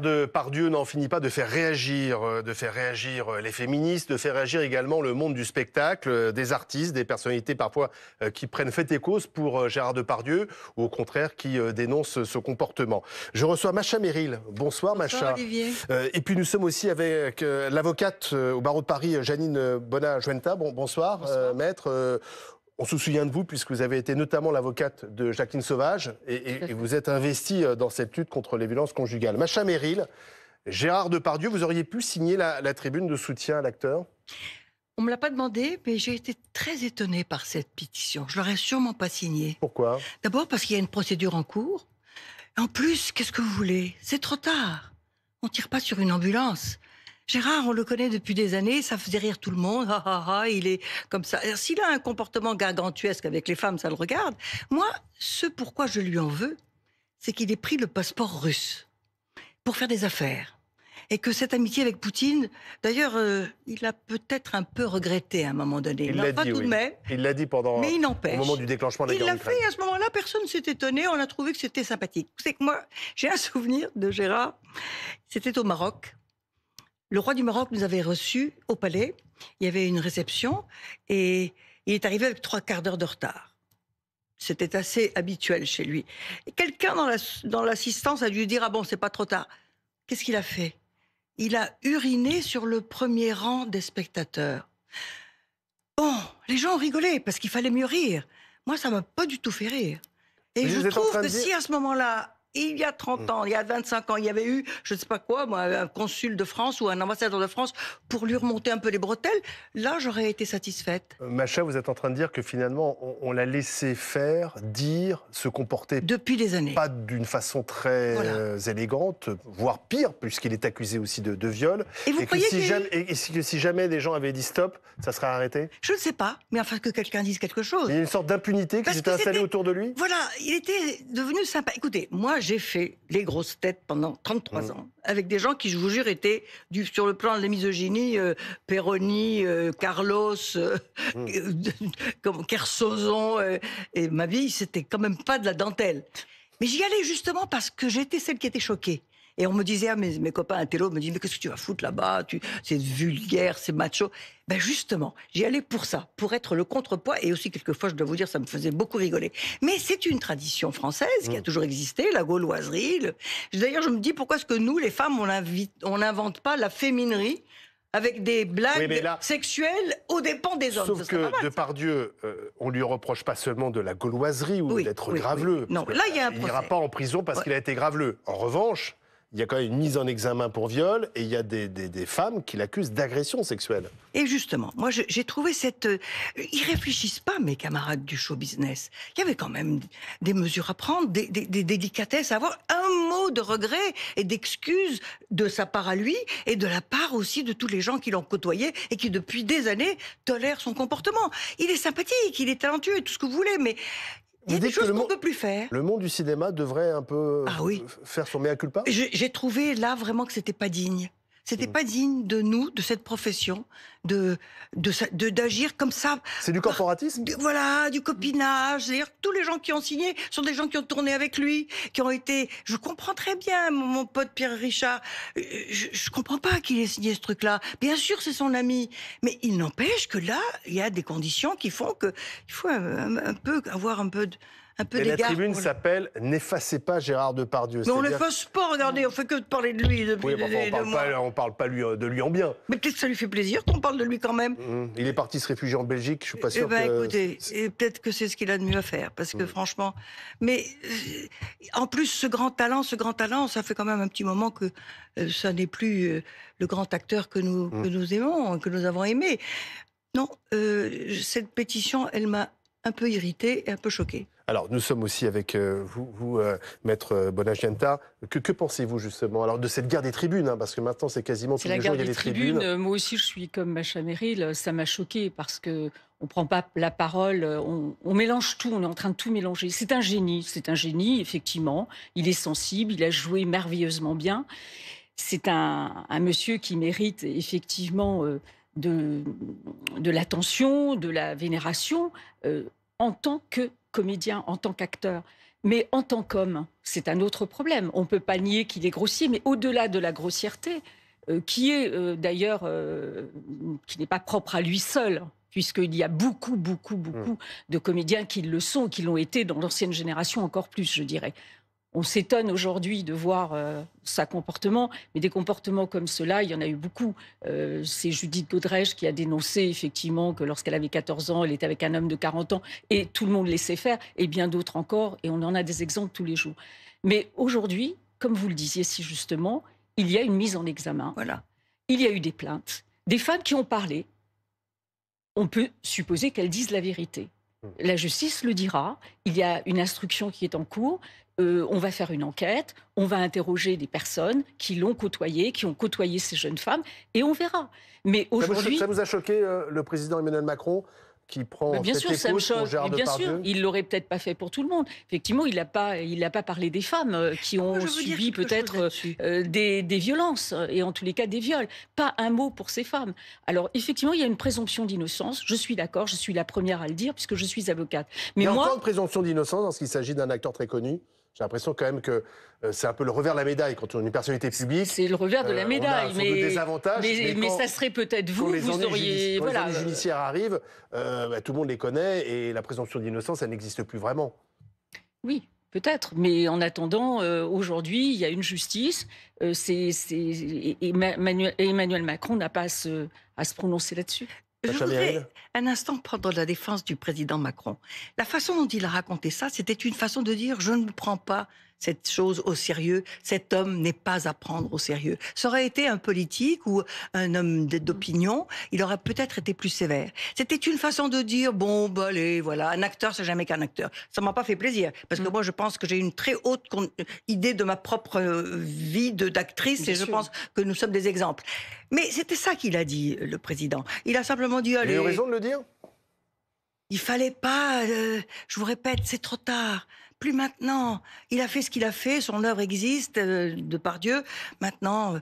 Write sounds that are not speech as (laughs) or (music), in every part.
de Pardieu n'en finit pas de faire réagir, euh, de faire réagir euh, les féministes, de faire réagir également le monde du spectacle, euh, des artistes, des personnalités parfois qui prennent fait et cause pour Gérard Depardieu ou au contraire qui dénoncent ce comportement. Je reçois Macha Méril. Bonsoir, Bonsoir Macha. Olivier. Et puis nous sommes aussi avec l'avocate au barreau de Paris, Janine bona bonsoir, maître. On se souvient de vous puisque vous avez été notamment l'avocate de Jacqueline Sauvage et, vous êtes investie euh, dans cette lutte contre les violences conjugales. Macha Meryl, Gérard Depardieu, vous auriez pu signer la, la tribune de soutien à l'acteur on ne me l'a pas demandé, mais j'ai été très étonnée par cette pétition. Je ne l'aurais sûrement pas signée. Pourquoi D'abord parce qu'il y a une procédure en cours. En plus, qu'est-ce que vous voulez C'est trop tard. On ne tire pas sur une ambulance. Gérard, on le connaît depuis des années, ça faisait rire tout le monde. il est comme ça. S'il a un comportement gargantuesque avec les femmes, ça le regarde. Moi, ce pourquoi je lui en veux, c'est qu'il ait pris le passeport russe pour faire des affaires. Et que cette amitié avec Poutine, d'ailleurs, euh, il a peut-être un peu regretté à un moment donné. Il l'a dit, tout de même. Il l'a dit pendant. Mais Au moment du déclenchement de la il guerre. Il l'a fait. à ce moment-là, personne ne s'est étonné. On a trouvé que c'était sympathique. C'est que moi, j'ai un (laughs) souvenir de Gérard. C'était au Maroc le roi du Maroc nous avait reçus au palais. Il y avait une réception et il est arrivé avec trois quarts d'heure de retard. C'était assez habituel chez lui. Quelqu'un dans l'assistance a dû dire Ah bon, c'est pas trop tard. Qu'est-ce qu'il a fait Il a uriné sur le premier rang des spectateurs. Bon, les gens ont rigolé parce qu'il fallait mieux rire. Moi, ça m'a pas du tout fait rire. Et je trouve que si à ce moment-là, il y a 30 mm. ans, il y a 25 ans, il y avait eu, je ne sais pas quoi, un consul de France ou un ambassadeur de France pour lui remonter un peu les bretelles, là, j'aurais été satisfaite. Euh, Macha, vous êtes en train de dire que finalement, on, l'a laissé faire, dire, se comporter. Depuis des années. Pas d'une façon très euh, élégante, voire pire, puisqu'il est accusé aussi de, viol. Et vous croyez que si, Jamais, des gens avaient dit stop, ça serait arrêté Je ne sais pas, mais enfin que quelqu'un dise quelque chose. Il y a une sorte d'impunité qui s'est installée autour de lui Voilà, il était devenu sympa. Écoutez, moi, j'ai fait les grosses têtes pendant 33 mm. ans, avec des gens qui, je vous jure, étaient du, sur le plan de la misogynie, euh, euh, Carlos, euh, mm. (laughs) euh, et ma vie, c'était quand même pas de la dentelle. Mais j'y allais justement parce que j'étais celle qui était choquée. Et on me disait, ah, mes, mes copains intello me disaient, mais qu'est-ce que tu vas foutre là-bas tu... C'est vulgaire, c'est macho. Ben justement, j'y allais pour ça, pour être le contrepoids. Et aussi, quelquefois, je dois vous dire, ça me faisait beaucoup rigoler. Mais c'est une tradition française qui a mm. toujours existé, la gauloiserie. D'ailleurs, je me dis, pourquoi est-ce que nous, les femmes, on n'invente pas la féminerie avec des blagues sexuelles aux dépens des hommes. Sauf que de par Dieu, euh, on lui reproche pas seulement de la gauloiserie ou d'être graveleux. Non, là il y a un Il n'ira pas en prison parce qu'il a été graveleux. En revanche, il y a quand même une mise en examen pour viol et il y a des, femmes qui l'accusent d'agression sexuelle. Et justement, moi j'ai trouvé cette... Euh, ils réfléchissent pas, mes camarades du show business. Il y avait quand même des mesures à prendre, des, délicatesses à avoir, un mot de regret et d'excuse de sa part à lui et de la part aussi de tous les gens qui l'ont côtoyé et qui depuis des années tolèrent son comportement. Il est sympathique, il est talentueux et tout ce que vous voulez, mais il y a des choses qu'on ne plus faire. Le monde du cinéma devrait un peu ah faire son mea culpa J'ai trouvé là vraiment que c'était pas digne. C'était mm. pas digne de nous, de cette profession, de d'agir comme ça. C'est du bah, corporatisme. Voilà, du copinage. tous les gens qui ont signé sont des gens qui ont tourné avec lui, qui ont été. Je comprends très bien mon, pote Pierre Richard. Euh, je, je comprends pas qu'il ait signé ce truc-là. Bien sûr, c'est son ami, mais il n'empêche que là, il y a des conditions qui font que il faut un peu avoir un peu de un peu La tribune s'appelle N'effacez pas Gérard Depardieu. Mais on l'efface pas, regardez, on fait que parler de lui depuis oui, on, parle pas, parle euh, pas de lui en bien. Mais peut-être que ça lui fait plaisir qu'on parle de lui quand même. Mmh, il est parti se réfugier en Belgique, je suis pas eh sûr. Eh ben, écoutez, peut-être que c'est ce qu'il a de mieux à faire, parce que mmh. franchement, mais euh, en plus ce grand talent, ce grand talent, ça fait quand même un petit moment que euh, ça n'est plus le grand acteur que nous mmh. nous aimons, que nous avons aimé. Non, cette pétition, elle m'a un peu irritée et un peu choquée. Alors, nous sommes aussi avec euh, vous, vous euh, maître euh, Bonagenta. Que, que pensez-vous justement alors de cette guerre des tribunes hein, Parce que maintenant, c'est quasiment tous les jours, il y des tribunes. Moi aussi, je suis comme Macha Meryl, ça m'a choqué parce que on prend pas la parole, on, mélange tout, on est en train de tout mélanger. C'est un génie, c'est un génie, effectivement. Il est sensible, il a joué merveilleusement bien. C'est un, monsieur qui mérite effectivement de, de l'attention, de la vénération en tant que comédien, en tant qu'acteur. Mais en tant qu'homme, c'est un autre problème. On ne peut pas nier qu'il est grossier, mais au-delà de la grossièreté, euh, qui est euh, d'ailleurs, euh, qui n'est pas propre à lui seul, puisqu'il y a beaucoup, beaucoup, beaucoup mm. de comédiens qui le sont, qui l'ont été dans l'ancienne génération encore plus, je dirais on s'étonne aujourd'hui de voir euh, sa comportement, mais des comportements comme cela, il y en a eu beaucoup. Euh, c'est Judith Godrèche qui a dénoncé effectivement que lorsqu'elle avait 14 ans, elle était avec un homme de 40 ans et tout le monde laissait faire, et bien d'autres encore, et on en a des exemples tous les jours. Mais aujourd'hui, comme vous le disiez si justement, il y a une mise en examen. Voilà. Il y a eu des plaintes, des femmes qui ont parlé. On peut supposer qu'elles disent la vérité. Mmh. La justice le dira. Il y a une instruction qui est en cours. Euh, on va faire une enquête, on va interroger des personnes qui l'ont côtoyé, qui ont côtoyé ces jeunes femmes, et on verra. Mais aujourd'hui, ça, vous a choqué euh, le président Emmanuel Macron qui prend bien sûr, ça me choque. bien sûr, il l'aurait peut-être pas fait pour tout le monde. Effectivement, il n'a pas, parlé des femmes euh, qui ah, ont subi peut-être des, violences et en tous les cas des viols. Pas un mot pour ces femmes. Alors effectivement, il y a une présomption d'innocence. Je suis d'accord, je suis la première à le dire puisque je suis avocate. Mais il encore présomption d'innocence lorsqu'il s'agit d'un acteur très connu. J'ai l'impression quand même que euh, c'est un peu le revers de la médaille quand on est une personnalité publique. C'est le revers de la euh, médaille, mais, mais, ça serait peut-être vous. les vous auriez quand voilà. Les judiciaires arrivent, euh, bah, tout le monde les connaît et la présomption d'innocence, elle n'existe plus vraiment. Oui, Peut-être, mais en attendant, aujourd'hui, il y a une justice. Emmanuel, Emmanuel, Macron n'a pas à se, à se prononcer là-dessus. Je voudrais un instant prendre la défense du président Macron. La façon dont il a raconté ça, c'était une façon de dire je ne prends pas cette chose au sérieux. Cet homme n'est pas à prendre au sérieux. Ça aurait été un politique ou un homme d'opinion, il aurait peut-être été plus sévère. C'était une façon de dire bon, bah, allez, voilà, un acteur, c'est jamais qu'un acteur. Ça m'a pas fait plaisir parce que mm. moi, je pense que j'ai une très haute idée de ma propre euh, vie d'actrice et je pense que nous sommes des exemples. Mais c'était ça qu'il a dit, le président. Il a simplement dit allez. Il a raison de le dire. Il fallait pas. Euh, je vous répète, c'est trop tard plus maintenant. Il a fait ce qu'il a fait, son œuvre existe, euh, de par Maintenant,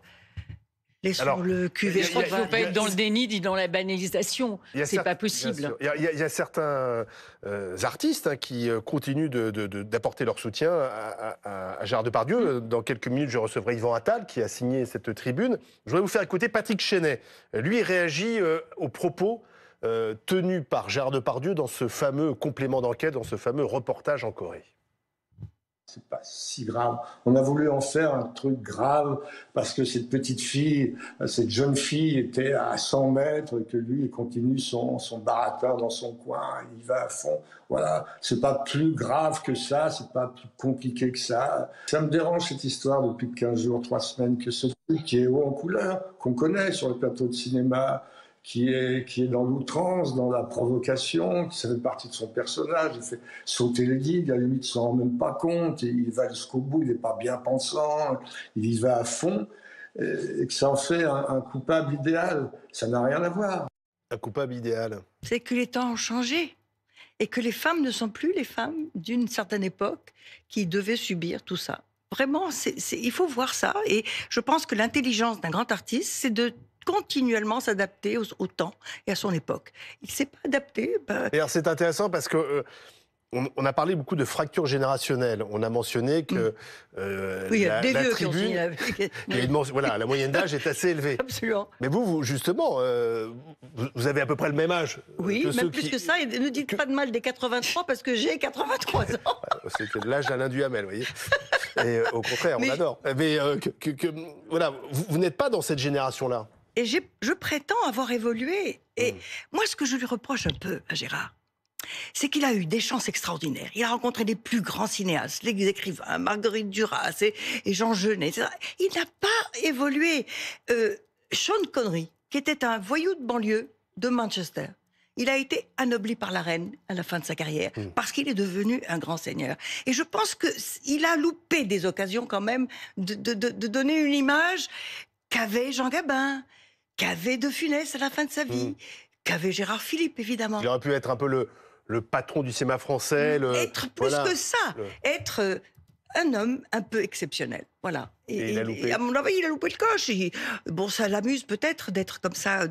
les laissons-le cuvier Je crois qu'il ne faut pas être dans le déni ni dans la banalisation. C'est pas possible. Il y, a, certains euh, artistes hein, qui euh, continuent d'apporter leur soutien à, à, à Gérard Depardieu. Mm. Dans quelques minutes, je recevrai Yvan Attal qui a signé cette tribune. Je voudrais vous faire écouter Patrick Chenet. Lui réagit aux propos tenus par Gérard Depardieu dans ce fameux complément d'enquête, dans ce fameux reportage en Corée c'est pas si grave. On a voulu en faire un truc grave parce que cette petite fille, cette jeune fille était à 100 mètres et que lui, il continue son, son dans son coin, il va à fond. Voilà, c'est pas plus grave que ça, c'est pas plus compliqué que ça. Ça me dérange cette histoire depuis 15 jours, 3 semaines que ce truc qui est haut en couleur, qu'on connaît sur le plateau de cinéma, qui est, qui est dans l'outrance, dans la provocation, qui fait partie de son personnage, il fait sauter les guides, à la limite, il s'en rend même pas compte, il va jusqu'au bout, il n'est pas bien pensant, il y va à fond, et, que ça en fait un, coupable idéal. Ça n'a rien à voir. Un coupable idéal. C'est que les temps ont changé et que les femmes ne sont plus les femmes d'une certaine époque qui devaient subir tout ça. Vraiment, il faut voir ça. Et je pense que l'intelligence d'un grand artiste, c'est de continuellement s'adapter au, temps et à son époque. Il s'est pas adapté. Bah... alors c'est intéressant parce que. Euh, on, a parlé beaucoup de fractures générationnelles. On a mentionné que la, voilà, la moyenne d'âge est assez élevée. Absolument. Mais vous, vous justement, euh, vous, avez à peu près le même âge. Euh, oui, même plus que ça. Et ne dites pas de mal des 83 parce que j'ai 83 ans. C'était l'âge d'Alain Duhamel, vous voyez. Et au contraire, on adore. Mais que, voilà, vous n'êtes pas dans cette génération-là. Et je prétends avoir évolué. Et hmm. moi, ce que je lui reproche un peu à hein, Gérard, c'est qu'il a eu des chances extraordinaires. Il a rencontré les plus grands cinéastes, les écrivains, Marguerite Duras et, Jean Genet, Il n'a pas évolué. Euh, Sean Connery, qui était un voyou de banlieue de Manchester, il a été anobli par la reine à la fin de sa carrière hmm. parce qu'il est devenu un grand seigneur. Et je pense qu'il a loupé des occasions quand même de, donner une image qu'avait Jean Gabin, qu'avait De Funès à la fin de sa vie, qu'avait hmm. Gérard Philippe, évidemment. Il aurait pu être un peu le, patron du cinéma français. Hmm. Être plus que ça, être euh, un homme un peu exceptionnel. Voilà. Et, il a loupé. à mon avis, il a loupé le coche. bon, ça l'amuse peut-être d'être comme ça, euh,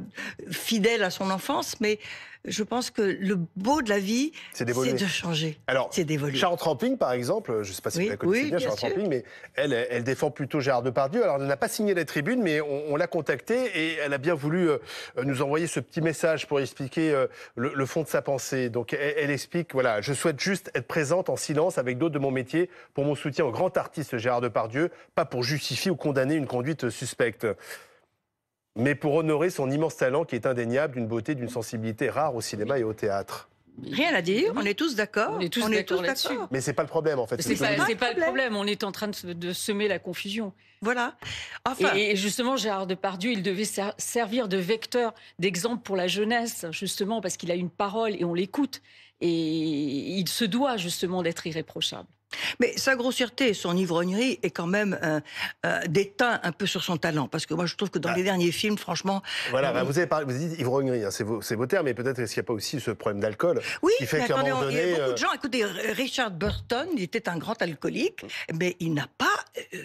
fidèle à son enfance, mais je pense que le beau de la vie, c'est de changer. Alors, c'est d'évoluer. Charlotte par exemple, je ne sais pas si vous la connaissez bien, mais elle, défend plutôt Gérard Depardieu. Alors, elle n'a pas signé la tribune, mais on, l'a contactée et elle a bien voulu euh, euh, nous envoyer ce petit message pour expliquer le, fond de sa pensée. Donc, elle, elle, explique voilà, je souhaite juste être présente en silence avec d'autres de mon métier pour mon soutien au grand artiste Gérard Depardieu pas pour justifier ou condamner une conduite suspecte, mais pour honorer son immense talent qui est indéniable, d'une beauté, d'une sensibilité rare au cinéma et au théâtre. Rien à dire, on est tous d'accord. On est tous d'accord là-dessus. Mais c'est pas le problème en fait. C'est pas, pas, le problème, on est en train de, semer la confusion. Voilà. Et, justement, Gérard Depardieu, il devait servir de vecteur, d'exemple pour la jeunesse, justement, parce qu'il a une parole et on l'écoute et il se doit justement d'être irréprochable. Mais sa grossièreté et son ivrognerie est quand même euh, euh, déteint un peu sur son talent. Parce que moi, je trouve que dans ah. les derniers films, franchement. Voilà, euh, bah, vous, avez parlé, vous dites ivrognerie, hein, c'est vos, terme mais peut-être est-ce qu'il n'y a pas aussi ce problème d'alcool Oui, qui fait qu'à un Il y a beaucoup de gens. Écoutez, Richard Burton, il était un grand alcoolique, mmh. mais il n'a pas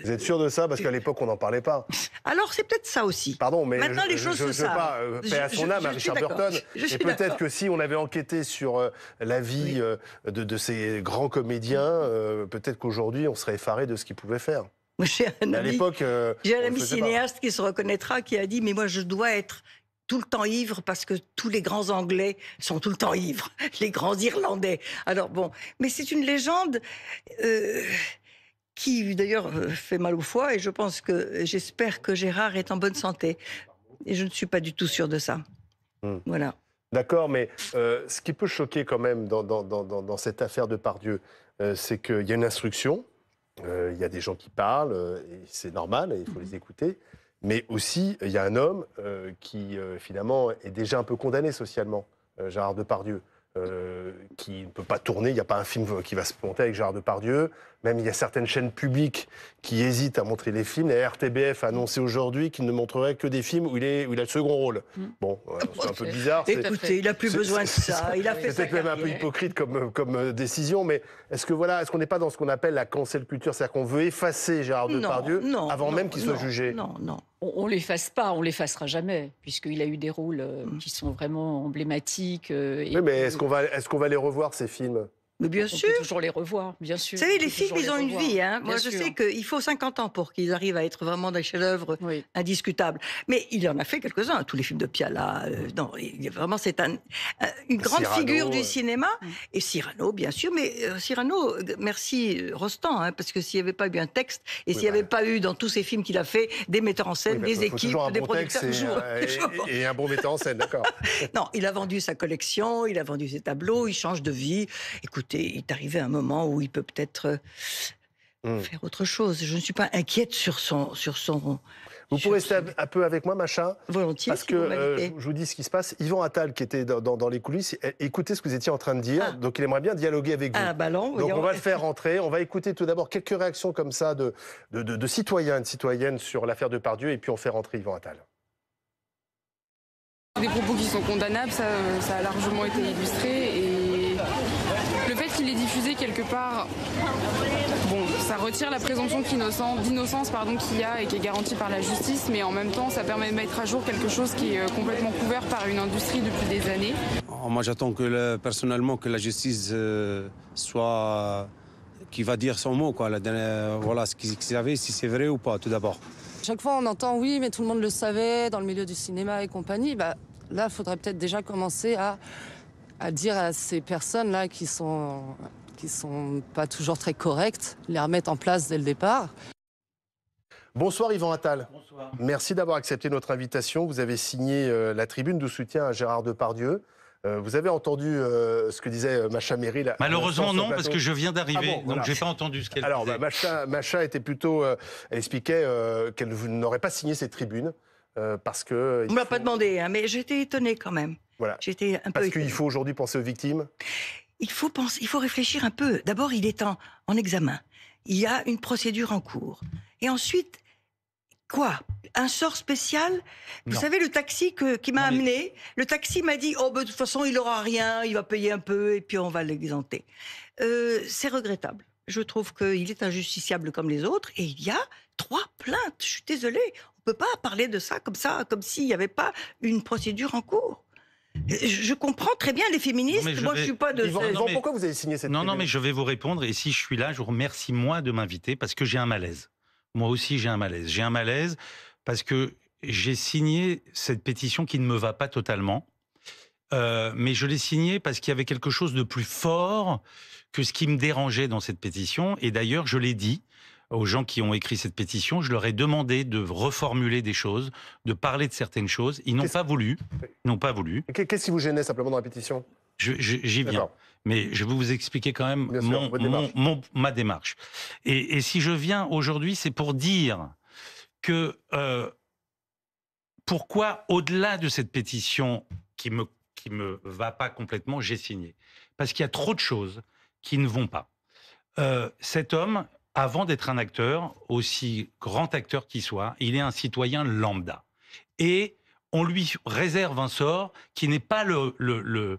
vous êtes sûr de ça Parce qu'à euh, l'époque, on n'en parlait pas. (laughs) Alors, c'est peut-être ça aussi. Pardon, mais maintenant je, les choses se Pas, euh, paix à son âme, Richard Burton. et peut-être que si on avait enquêté sur euh, la vie euh, de, ces grands comédiens, mm. peut-être qu'aujourd'hui, on serait effaré de ce qu'ils pouvaient faire. J'ai un ami, à l'époque, un cinéaste qui se reconnaîtra, qui a dit Mais moi, je dois être tout le temps ivre parce que tous les grands Anglais sont tout le temps ivres, (laughs) les grands Irlandais. Alors bon, mais c'est une légende qui d'ailleurs euh, fait mal au foie. Et je pense que j'espère que Gérard est en bonne santé. Et je ne suis pas du tout sûr de ça. Hmm. Voilà. D'accord, mais euh, ce qui peut choquer quand même dans, cette affaire de Pardieu, euh, c'est qu'il y a une instruction, il y a des gens qui parlent, c'est normal, il faut hmm. les écouter. Mais aussi, il y a un homme qui, finalement, est déjà un peu condamné socialement, Gérard Depardieu. Pardieu, qui ne peut pas tourner. Il n'y a pas un film qui va se monter avec Gérard Depardieu. Même il y a certaines chaînes publiques qui hésitent à montrer les films. La RTBF a annoncé aujourd'hui qu'il ne montrerait que des films où il, a le second rôle. Mm. Bon, euh, c'est un peu bizarre. Écoutez, il n'a plus besoin de ça. Il a fait C'est peut-être même un peu hypocrite comme, euh, euh, décision, mais est-ce que voilà, ce qu'on n'est pas dans ce qu'on appelle la cancel culture, c'est-à-dire qu'on veut effacer Gérard Depardieu avant même qu'il soit jugé Non, non. On, ne l'efface pas, on l'effacera jamais, puisqu'il a eu des rôles mm. qui sont vraiment emblématiques. Et mais, est-ce qu'on va, est qu'on va les revoir ces films mais bien sûr. Peut toujours les revoir, bien sûr. Vous savez, les films, ils ont une vie. Hein. Moi, je sais qu'il faut 50 ans pour qu'ils arrivent à être vraiment des chefs-d'œuvre indiscutables. Mais il en a fait quelques-uns. Tous les films de Piala. Euh, non, il, vraiment, c'est un, une bah, grande figure du cinéma. Mm. Et Cyrano, bien sûr. Mais euh, Cyrano, euh, merci Rostand, hein, parce que s'il n'y avait pas eu un texte, et s'il n'y avait bah. pas eu dans tous ces films qu'il a fait, des metteurs en scène, bah, des équipes, des producteurs. Et, (laughs) toujours, un bon metteur en scène, d'accord. (laughs) non, il a vendu sa collection, il a vendu ses tableaux, il change de vie. Écoute, il est arrivé un moment où il peut peut-être euh, hmm. faire autre chose. Je ne suis pas inquiète sur son. Sur son vous pourrez pouvez rester un peu avec moi, machin. Volontiers. Parce que euh, je vous dis ce qui se passe. Yvan Attal, qui était dans, les coulisses, eh, écoutez ce que vous étiez en train de dire. Ah. Donc il aimerait bien dialoguer avec vous. Ah, ballon. Donc on va le faire rentrer. On va écouter tout d'abord quelques réactions comme ça de, de, de, citoyens et de citoyennes sur l'affaire de Pardieu, et puis on fait rentrer Yvan Attal. Des propos qui sont condamnables, ça, ça a largement été illustré. Et les diffuser quelque part, bon, ça retire la présomption d'innocence qu'il y a et qui est garantie par la justice, mais en même temps, ça permet de mettre à jour quelque chose qui est euh, complètement couvert par une industrie depuis des années. Oh, moi, j'attends que personnellement que la justice euh, soit qui va dire son mot, quoi. La voilà ce qu'ils savaient, si c'est vrai ou pas, tout d'abord. Chaque fois, on entend oui, mais tout le monde le savait dans le milieu du cinéma et compagnie. Bah, là, il faudrait peut-être déjà commencer à à dire à ces personnes-là qui sont qui sont pas toujours très correctes, les remettre en place dès le départ. Bonsoir Yvan Attal. Bonsoir. Merci d'avoir accepté notre invitation. Vous avez signé euh, la tribune de soutien à Gérard Depardieu. Euh, vous avez entendu euh, ce que disait Macha Meryl. Malheureusement non, parce que je viens d'arriver, ah donc j'ai pas entendu ce qu'elle disait. Alors bah, Macha, était plutôt, expliquait qu'elle n'aurait pas signé cette tribune parce que. On m'a pas demandé, hein, mais j'étais étonné quand même. Parce qu'il faut aujourd'hui penser aux victimes il faut, il faut réfléchir un peu. D'abord, il est en, en examen. Il y a une procédure en cours. Et ensuite, Quoi Un sort spécial Vous savez, le taxi qui m'a amené, le taxi m'a dit Oh, ben, de toute façon, il aura rien, il va payer un peu et puis on va l'exenter. Euh, c'est regrettable. Je trouve qu'il est injusticiable comme les autres et il y a trois plaintes. Je suis désolée, on ne peut pas parler de ça comme ça, comme s'il n'y avait pas une procédure en cours. Je comprends très bien les féministes. Moi, je suis pas de. pourquoi vous avez signé cette Non, non, mais je vais vous répondre. Et si je suis là, je vous remercie moi de m'inviter parce que j'ai un malaise. Moi aussi, j'ai un malaise. J'ai un malaise parce que j'ai signé cette pétition qui ne me va pas totalement. Euh, mais je l'ai signée parce qu'il y avait quelque chose de plus fort que ce qui me dérangeait dans cette pétition. Et d'ailleurs, je l'ai dit, aux gens qui ont écrit cette pétition, je leur ai demandé de reformuler des choses, de parler de certaines choses. Ils n'ont pas voulu. N'ont pas voulu. Qu'est-ce qui vous gênait simplement dans la pétition J'y viens. Mais je vais vous expliquer quand même ma démarche. Et, si je viens aujourd'hui, c'est pour dire que euh, pourquoi, au-delà de cette pétition qui me qui me va pas complètement, j'ai signé. Parce qu'il y a trop de choses qui ne vont pas. Euh, cet homme, avant d'être un acteur, aussi grand acteur qu'il soit, il est un citoyen lambda. Et on lui réserve un sort qui n'est pas le,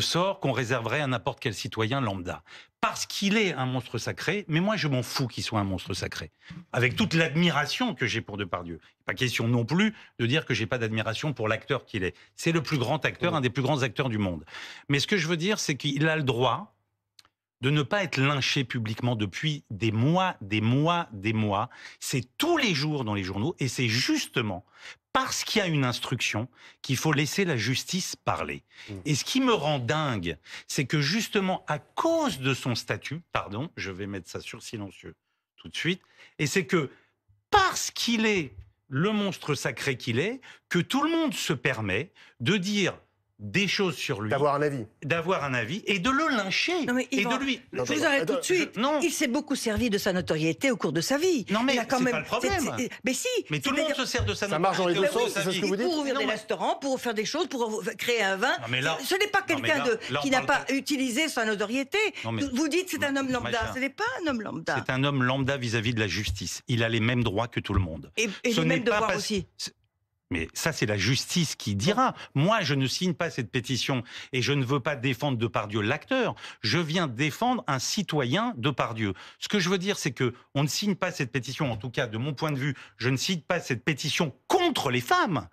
sort qu'on réserverait à n'importe quel citoyen lambda. Parce qu'il est un monstre sacré, mais moi je m'en fous qu'il soit un monstre sacré. Avec toute l'admiration que j'ai pour Depardieu. Pas question non plus de dire que j'ai pas d'admiration pour l'acteur qu'il est. C'est le plus grand acteur, mmh. un des plus grands acteurs du monde. Mais ce que je veux dire, c'est qu'il a le droit, de ne pas être lynché publiquement depuis des mois, des mois, des mois. C'est tous les jours dans les journaux et c'est justement parce qu'il y a une instruction qu'il faut laisser la justice parler. Mmh. Et ce qui me rend dingue, c'est que justement à cause de son statut, pardon, je vais mettre ça sur silencieux tout de suite, et c'est que parce qu'il est le monstre sacré qu'il est, que tout le monde se permet de dire des choses sur lui. D'avoir un avis. D'avoir un avis et de le lyncher. et de lui. je vous arrête tout de suite. non. Il s'est beaucoup servi de sa notoriété au cours de sa vie. Non mais c'est même... pas le problème. Euh, mais si. Mais tout le monde se sert de sa notoriété. Ça marche c'est ce que Pour ouvrir des restaurants, pour faire des choses, pour créer un vin. Mais là, ce n'est pas quelqu'un qui n'a pas utilisé sa notoriété. Vous dites c'est un homme lambda. Ce n'est pas un homme lambda. C'est un homme lambda vis-à-vis de la justice. Il a les mêmes droits que tout le monde. Et les mêmes devoirs aussi. Mais ça, c'est la justice qui dira. Moi, je ne signe pas cette pétition et je ne veux pas défendre de pardieu l'acteur. Je viens défendre un citoyen de pardieu Ce que je veux dire, c'est que on ne signe pas cette pétition. En tout cas, de mon point de vue, je ne signe pas cette pétition contre les femmes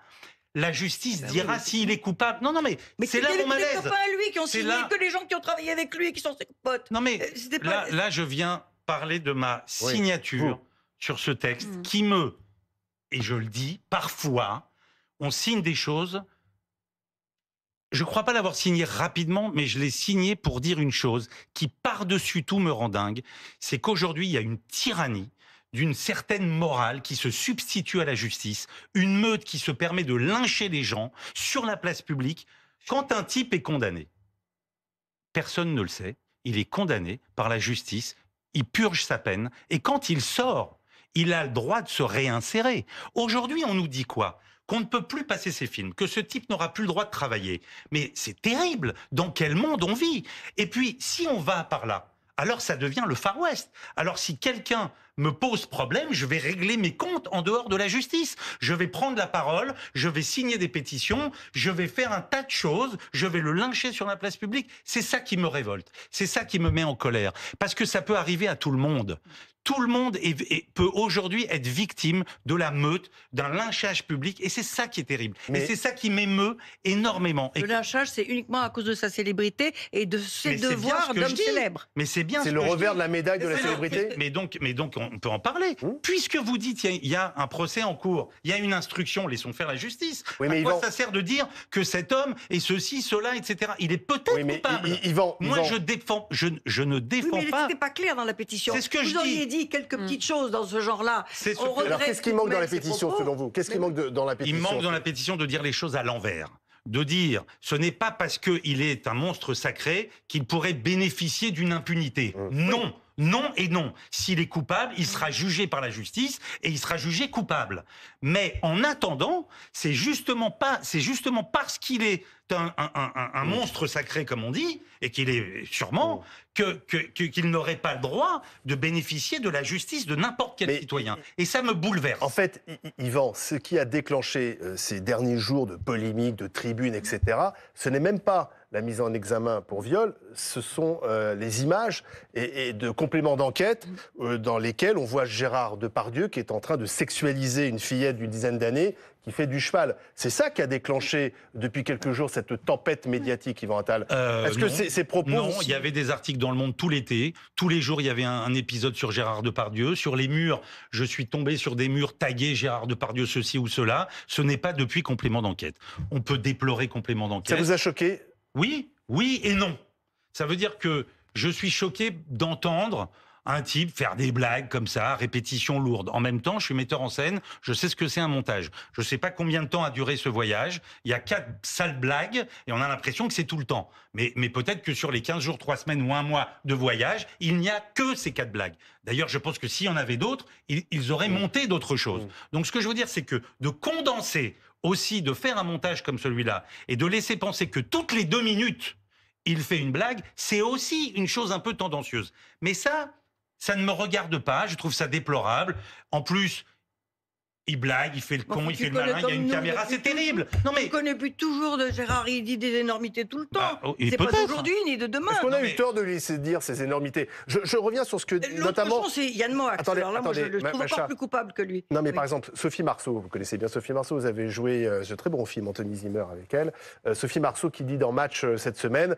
la justice ben dira s'il est coupable. Non, non, mais, c'est là mon malaise. C'est là... que les gens qui ont travaillé avec lui et qui sont ses potes. Non, mais euh, là, je viens parler de ma signature sur ce texte mmh. qui me et je le dis, parfois, on signe des choses. Je ne crois pas l'avoir signé rapidement, mais je l'ai signé pour dire une chose qui, par-dessus tout, me rend dingue. C'est qu'aujourd'hui, il y a une tyrannie d'une certaine morale qui se substitue à la justice, une meute qui se permet de lyncher les gens sur la place publique quand un type est condamné. Personne ne le sait, il est condamné par la justice, il purge sa peine, et quand il sort, il a le droit de se réinsérer. Aujourd'hui, on nous dit quoi qu'on ne peut plus passer ces films, que ce type n'aura plus le droit de travailler. Mais c'est terrible, dans quel monde on vit Et puis, si on va par là, alors ça devient le Far West. Alors si quelqu'un me pose problème, je vais régler mes comptes en dehors de la justice. Je vais prendre la parole, je vais signer des pétitions, je vais faire un tas de choses, je vais le lyncher sur la place publique. C'est ça qui me révolte, c'est ça qui me met en colère, parce que ça peut arriver à tout le monde tout le monde peut aujourd'hui être victime de la meute, d'un lynchage public, et c'est ça qui est terrible. Mais et c'est ça qui m'émeut énormément. Le lynchage, c'est uniquement à cause de sa célébrité et de ses devoirs d'homme célèbre. Mais c'est bien. C'est le revers de la médaille de la célébrité. Mais donc, mais donc, on peut en parler. Mmh. Puisque vous dites, il y, a un procès en cours, il y a une instruction, laissons faire la justice. Oui, mais ça sert de dire que cet homme est ceci, cela, etc. Il est peut-être Moi, je défends, je, je ne défends pas... mais pas. C'était pas clair dans la pétition. C'est ce que je dis quelques mm. petites choses dans ce genre-là. On Alors qu'est-ce qui manque dans la pétition selon vous Qu'est-ce qui manque dans la pétition Il manque dans la pétition de dire les choses à l'envers de dire ce n'est pas parce qu'il est un monstre sacré qu'il pourrait bénéficier d'une impunité. Mmh. Non. Non et non. S'il est coupable, il sera jugé par la justice et il sera jugé coupable. Mais en attendant, c'est justement pas, c'est justement parce qu'il est un, monstre sacré, comme on dit, et qu'il est sûrement, que, qu'il n'aurait pas le droit de bénéficier de la justice de n'importe quel citoyen. Et ça me bouleverse. En fait, Yvan, ce qui a déclenché euh, ces derniers jours de polémiques, de tribunes, etc., ce n'est même pas la mise en examen pour viol, ce sont euh, les images et, de compléments d'enquête euh, dans lesquels on voit Gérard Depardieu qui est en train de sexualiser une fillette d'une dizaine d'années, qui fait du cheval. C'est ça qui a déclenché depuis quelques jours cette tempête médiatique, Yvan Attal. Euh, Est-ce que ces, ces, propos... Non, il y avait des articles dans Le Monde tout l'été. Tous les jours, il y avait un, épisode sur Gérard Depardieu. Sur les murs, je suis tombé sur des murs tagués Gérard Depardieu ceci ou cela. Ce n'est pas depuis complément d'enquête. On peut déplorer complément d'enquête. Ça vous a choqué Oui, oui et non. Ça veut dire que je suis choqué d'entendre un type faire des blagues comme ça, répétition lourde. En même temps, je suis metteur en scène, je sais ce que c'est un montage. Je sais pas combien de temps a duré ce voyage. Il y a quatre sales blagues et on a l'impression que c'est tout le temps. Mais, mais peut-être que sur les 15 jours, 3 semaines ou un mois de voyage, il n'y a que ces quatre blagues. D'ailleurs, je pense que s'il y en avait d'autres, ils, ils, auraient monté d'autres choses. Donc ce que je veux dire, c'est que de condenser aussi, de faire un montage comme celui-là et de laisser penser que toutes les deux minutes, il fait une blague, c'est aussi une chose un peu tendancieuse. Mais ça, ça ne me regarde pas, je trouve ça déplorable. En plus, il blague, il fait le con, il fait le malin, il y a une caméra, c'est terrible. Non mais connaît plus toujours de Gérard, il dit des énormités tout le temps. Bah, oh, c'est pas d'aujourd'hui ni de demain. Est-ce qu'on a eu tort de lui dire ces énormités je, je, reviens sur ce que euh, notamment. L'autre c'est Yann Moix. Attendez, attendez, moi, je le trouve pas plus coupable que lui. Non mais par exemple, Sophie Marceau, vous connaissez bien Sophie Marceau, vous avez joué ce euh, très bon film Anthony Zimmer avec elle. Euh, Sophie Marceau qui dit dans Match cette semaine,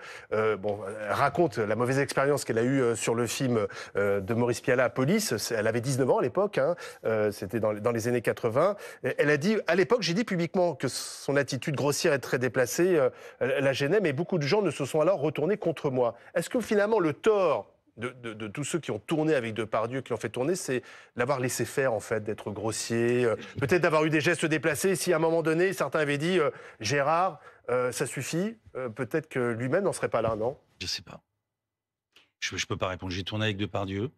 bon, raconte la mauvaise expérience qu'elle a eue sur le film de Maurice Pialat, Police. Elle avait 19 ans à l'époque, hein. c'était dans, dans les années 80. Euh, elle a dit, à l'époque, j'ai dit publiquement que son attitude grossière et très déplacée euh, la gênait, mais beaucoup de gens ne se sont alors retournés contre moi. Est-ce que finalement le tort de, tous ceux qui ont tourné avec Depardieu, qui l'ont fait tourner, c'est l'avoir laissé faire, en fait, d'être grossier, euh, peut-être d'avoir eu des gestes déplacés. Si à un moment donné, certains avaient dit Gérard, ça suffit, peut-être que lui-même n'en serait pas là, non Je ne sais pas. Je ne peux pas répondre. J'ai tourné avec Depardieu.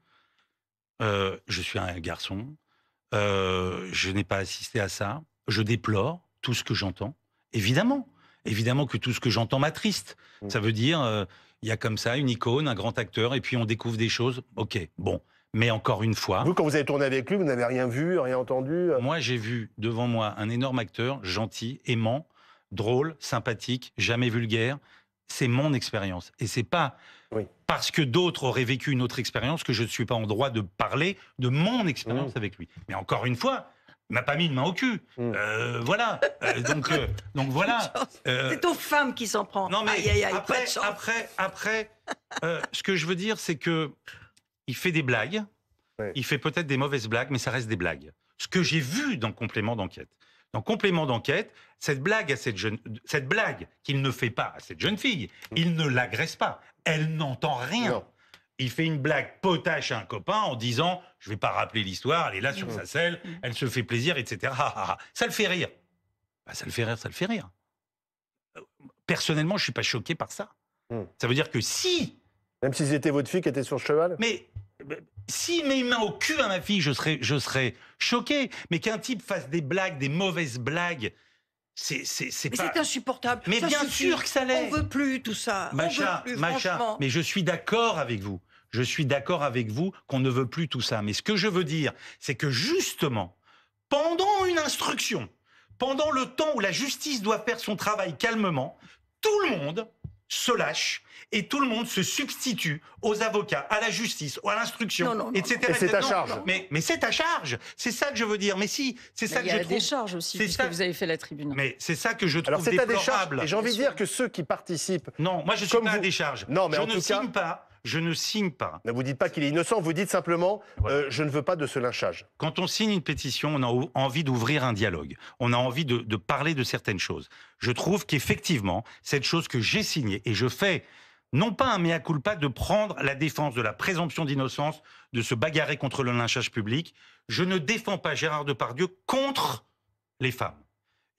je suis un garçon. Euh, je n'ai pas assisté à ça. Je déplore tout ce que j'entends. Évidemment, évidemment que tout ce que j'entends m'attriste. Mm. Ça veut dire, euh, il y a comme ça une icône, un grand acteur, et puis on découvre des choses. Ok, bon. Mais encore une fois. Vous, quand vous avez tourné avec lui, vous n'avez rien vu, rien entendu euh Moi, j'ai vu devant moi un énorme acteur, gentil, aimant, drôle, sympathique, jamais vulgaire. C'est mon expérience. Et c'est pas parce que d'autres auraient vécu une autre expérience que je ne suis pas en droit de parler de mon expérience mmh. avec lui. Mais encore une fois, m'a pas mis une main au cul. Mmh. Euh, voilà. Euh, euh, donc, voilà. (laughs) C'est aux femmes qui s'en prend. Non mais après, après, ce que je veux dire, c'est que il fait des blagues. Il fait peut-être des mauvaises blagues, mais ça reste des blagues. Ce que j'ai vu dans complément d'enquête. Dans complément d'enquête, cette blague à cette jeune, cette blague qu'il ne fait pas à cette jeune fille, mmh. il ne l'agresse pas elle n'entend rien. Il fait une blague potache à un copain en disant Je vais pas rappeler l'histoire, elle est là sur sa selle, mm. elle se fait plaisir, etc. Bah, ça le fait rire. ça le fait rire, ça le fait rire. Personnellement, je ne suis pas choqué par ça. Mm. Ça veut dire que si. Même si c'était votre fille qui était sur le cheval Mais euh, si met une main au cul à ma fille, je serais, je serais choqué. Mais qu'un type fasse des blagues, des mauvaises blagues, c'est, insupportable. Mais bien sûr que ça l'est. On veut plus tout ça. Macha, Macha, mais je suis d'accord avec vous. Je suis d'accord avec vous qu'on ne veut plus tout ça. Mais ce que je veux dire, c'est que justement, pendant une instruction, pendant le temps où la justice doit faire son travail calmement, tout le monde, se lâche et tout le monde se substitue aux avocats, à la justice, ou à l'instruction, etc. c'est à charge. Mais, c'est à charge. C'est ça que je veux dire. Mais si, c'est ça que je trouve. Il y a des charges aussi, puisque vous avez fait la tribune. Mais c'est ça que je trouve déplorable. Et j'ai envie de dire que ceux qui participent. Non, moi je suis pas à des charges. Non, mais je ne signe pas je ne signe pas. Ne vous dites pas qu'il est innocent, vous dites simplement euh, je ne veux pas de ce lynchage. Quand on signe une pétition, on a envie d'ouvrir un dialogue, on a envie de, de parler de certaines choses. Je trouve qu'effectivement, cette chose que j'ai signée, et je fais non pas un mea culpa de prendre la défense de la présomption d'innocence, de se bagarrer contre le lynchage public, je ne défends pas Gérard Depardieu contre les femmes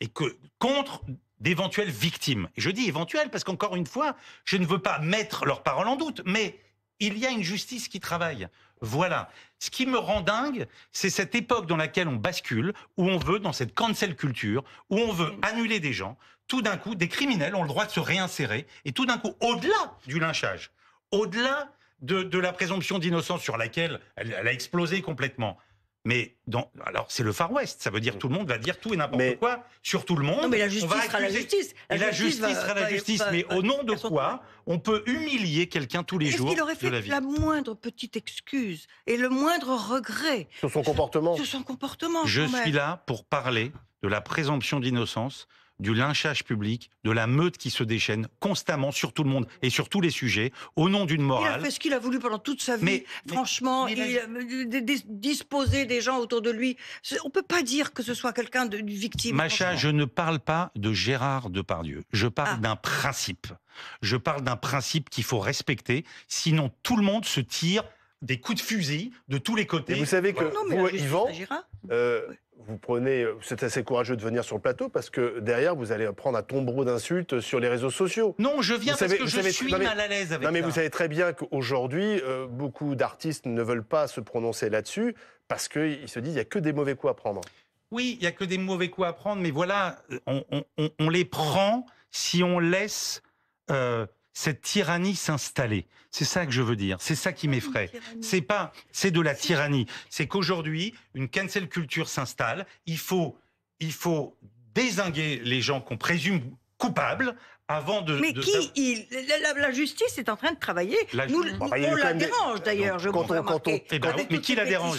et que contre d'éventuelles victimes. je dis éventuelles parce qu'encore une fois, je ne veux pas mettre leur parole en doute, mais il y a une justice qui travaille. Voilà. Ce qui me rend dingue, c'est cette époque dans laquelle on bascule, où on veut, dans cette cancel culture, où on veut annuler des gens, tout d'un coup, des criminels ont le droit de se réinsérer, et tout d'un coup, au-delà du lynchage, au-delà de, la présomption d'innocence sur laquelle elle a explosé complètement, mais alors c'est le Far West, ça veut dire mm. tout le monde va dire tout et n'importe quoi sur tout le monde. Non, mais la justice sera la justice. La justice, la justice. mais au nom de quoi on peut humilier quelqu'un tous les Est-ce jours qu'il aurait fait la moindre petite excuse et le moindre regret sur son comportement. Sur son comportement. Je suis là pour parler de la présomption d'innocence du lynchage public, de la meute qui se déchaîne constamment sur tout le monde et sur tous les sujets, au nom d'une morale. Il a ce qu'il a voulu pendant toute sa vie. Mais, Franchement, il euh, disposer des gens autour de lui. On ne peut pas dire que ce soit quelqu'un de victime. Macha, je ne parle pas de Gérard Depardieu. Je parle ah. d'un principe. Je parle d'un principe qu'il faut respecter. Sinon, tout le monde se tire des coups de fusil de tous les côtés. vous savez que, non, vous, Yvan, euh, vous prenez, c'est assez courageux de venir sur le plateau parce que derrière, vous allez prendre un tombereau d'insultes sur les réseaux sociaux. Non, je viens parce que je suis mal à l'aise avec non, mais vous savez très bien qu'aujourd'hui, euh, beaucoup d'artistes ne veulent pas se prononcer là-dessus parce qu'ils se disent qu'il n'y a que des mauvais coups à prendre. Oui, il n'y a que des mauvais coups à prendre, mais voilà, euh, on, les prend si on laisse cette tyrannie s'installer. C'est ça que je veux dire. C'est ça qui ah m'effraie. C'est pas, c'est de la tyrannie. C'est qu'aujourd'hui, une cancel culture s'installe. Il faut, il faut désinguer les gens qu'on présume coupables avant de. Mais qui il la, justice est en train de travailler. nous, bah, on la dérange d'ailleurs, je quand quand on... Eh ben mais qui la dérange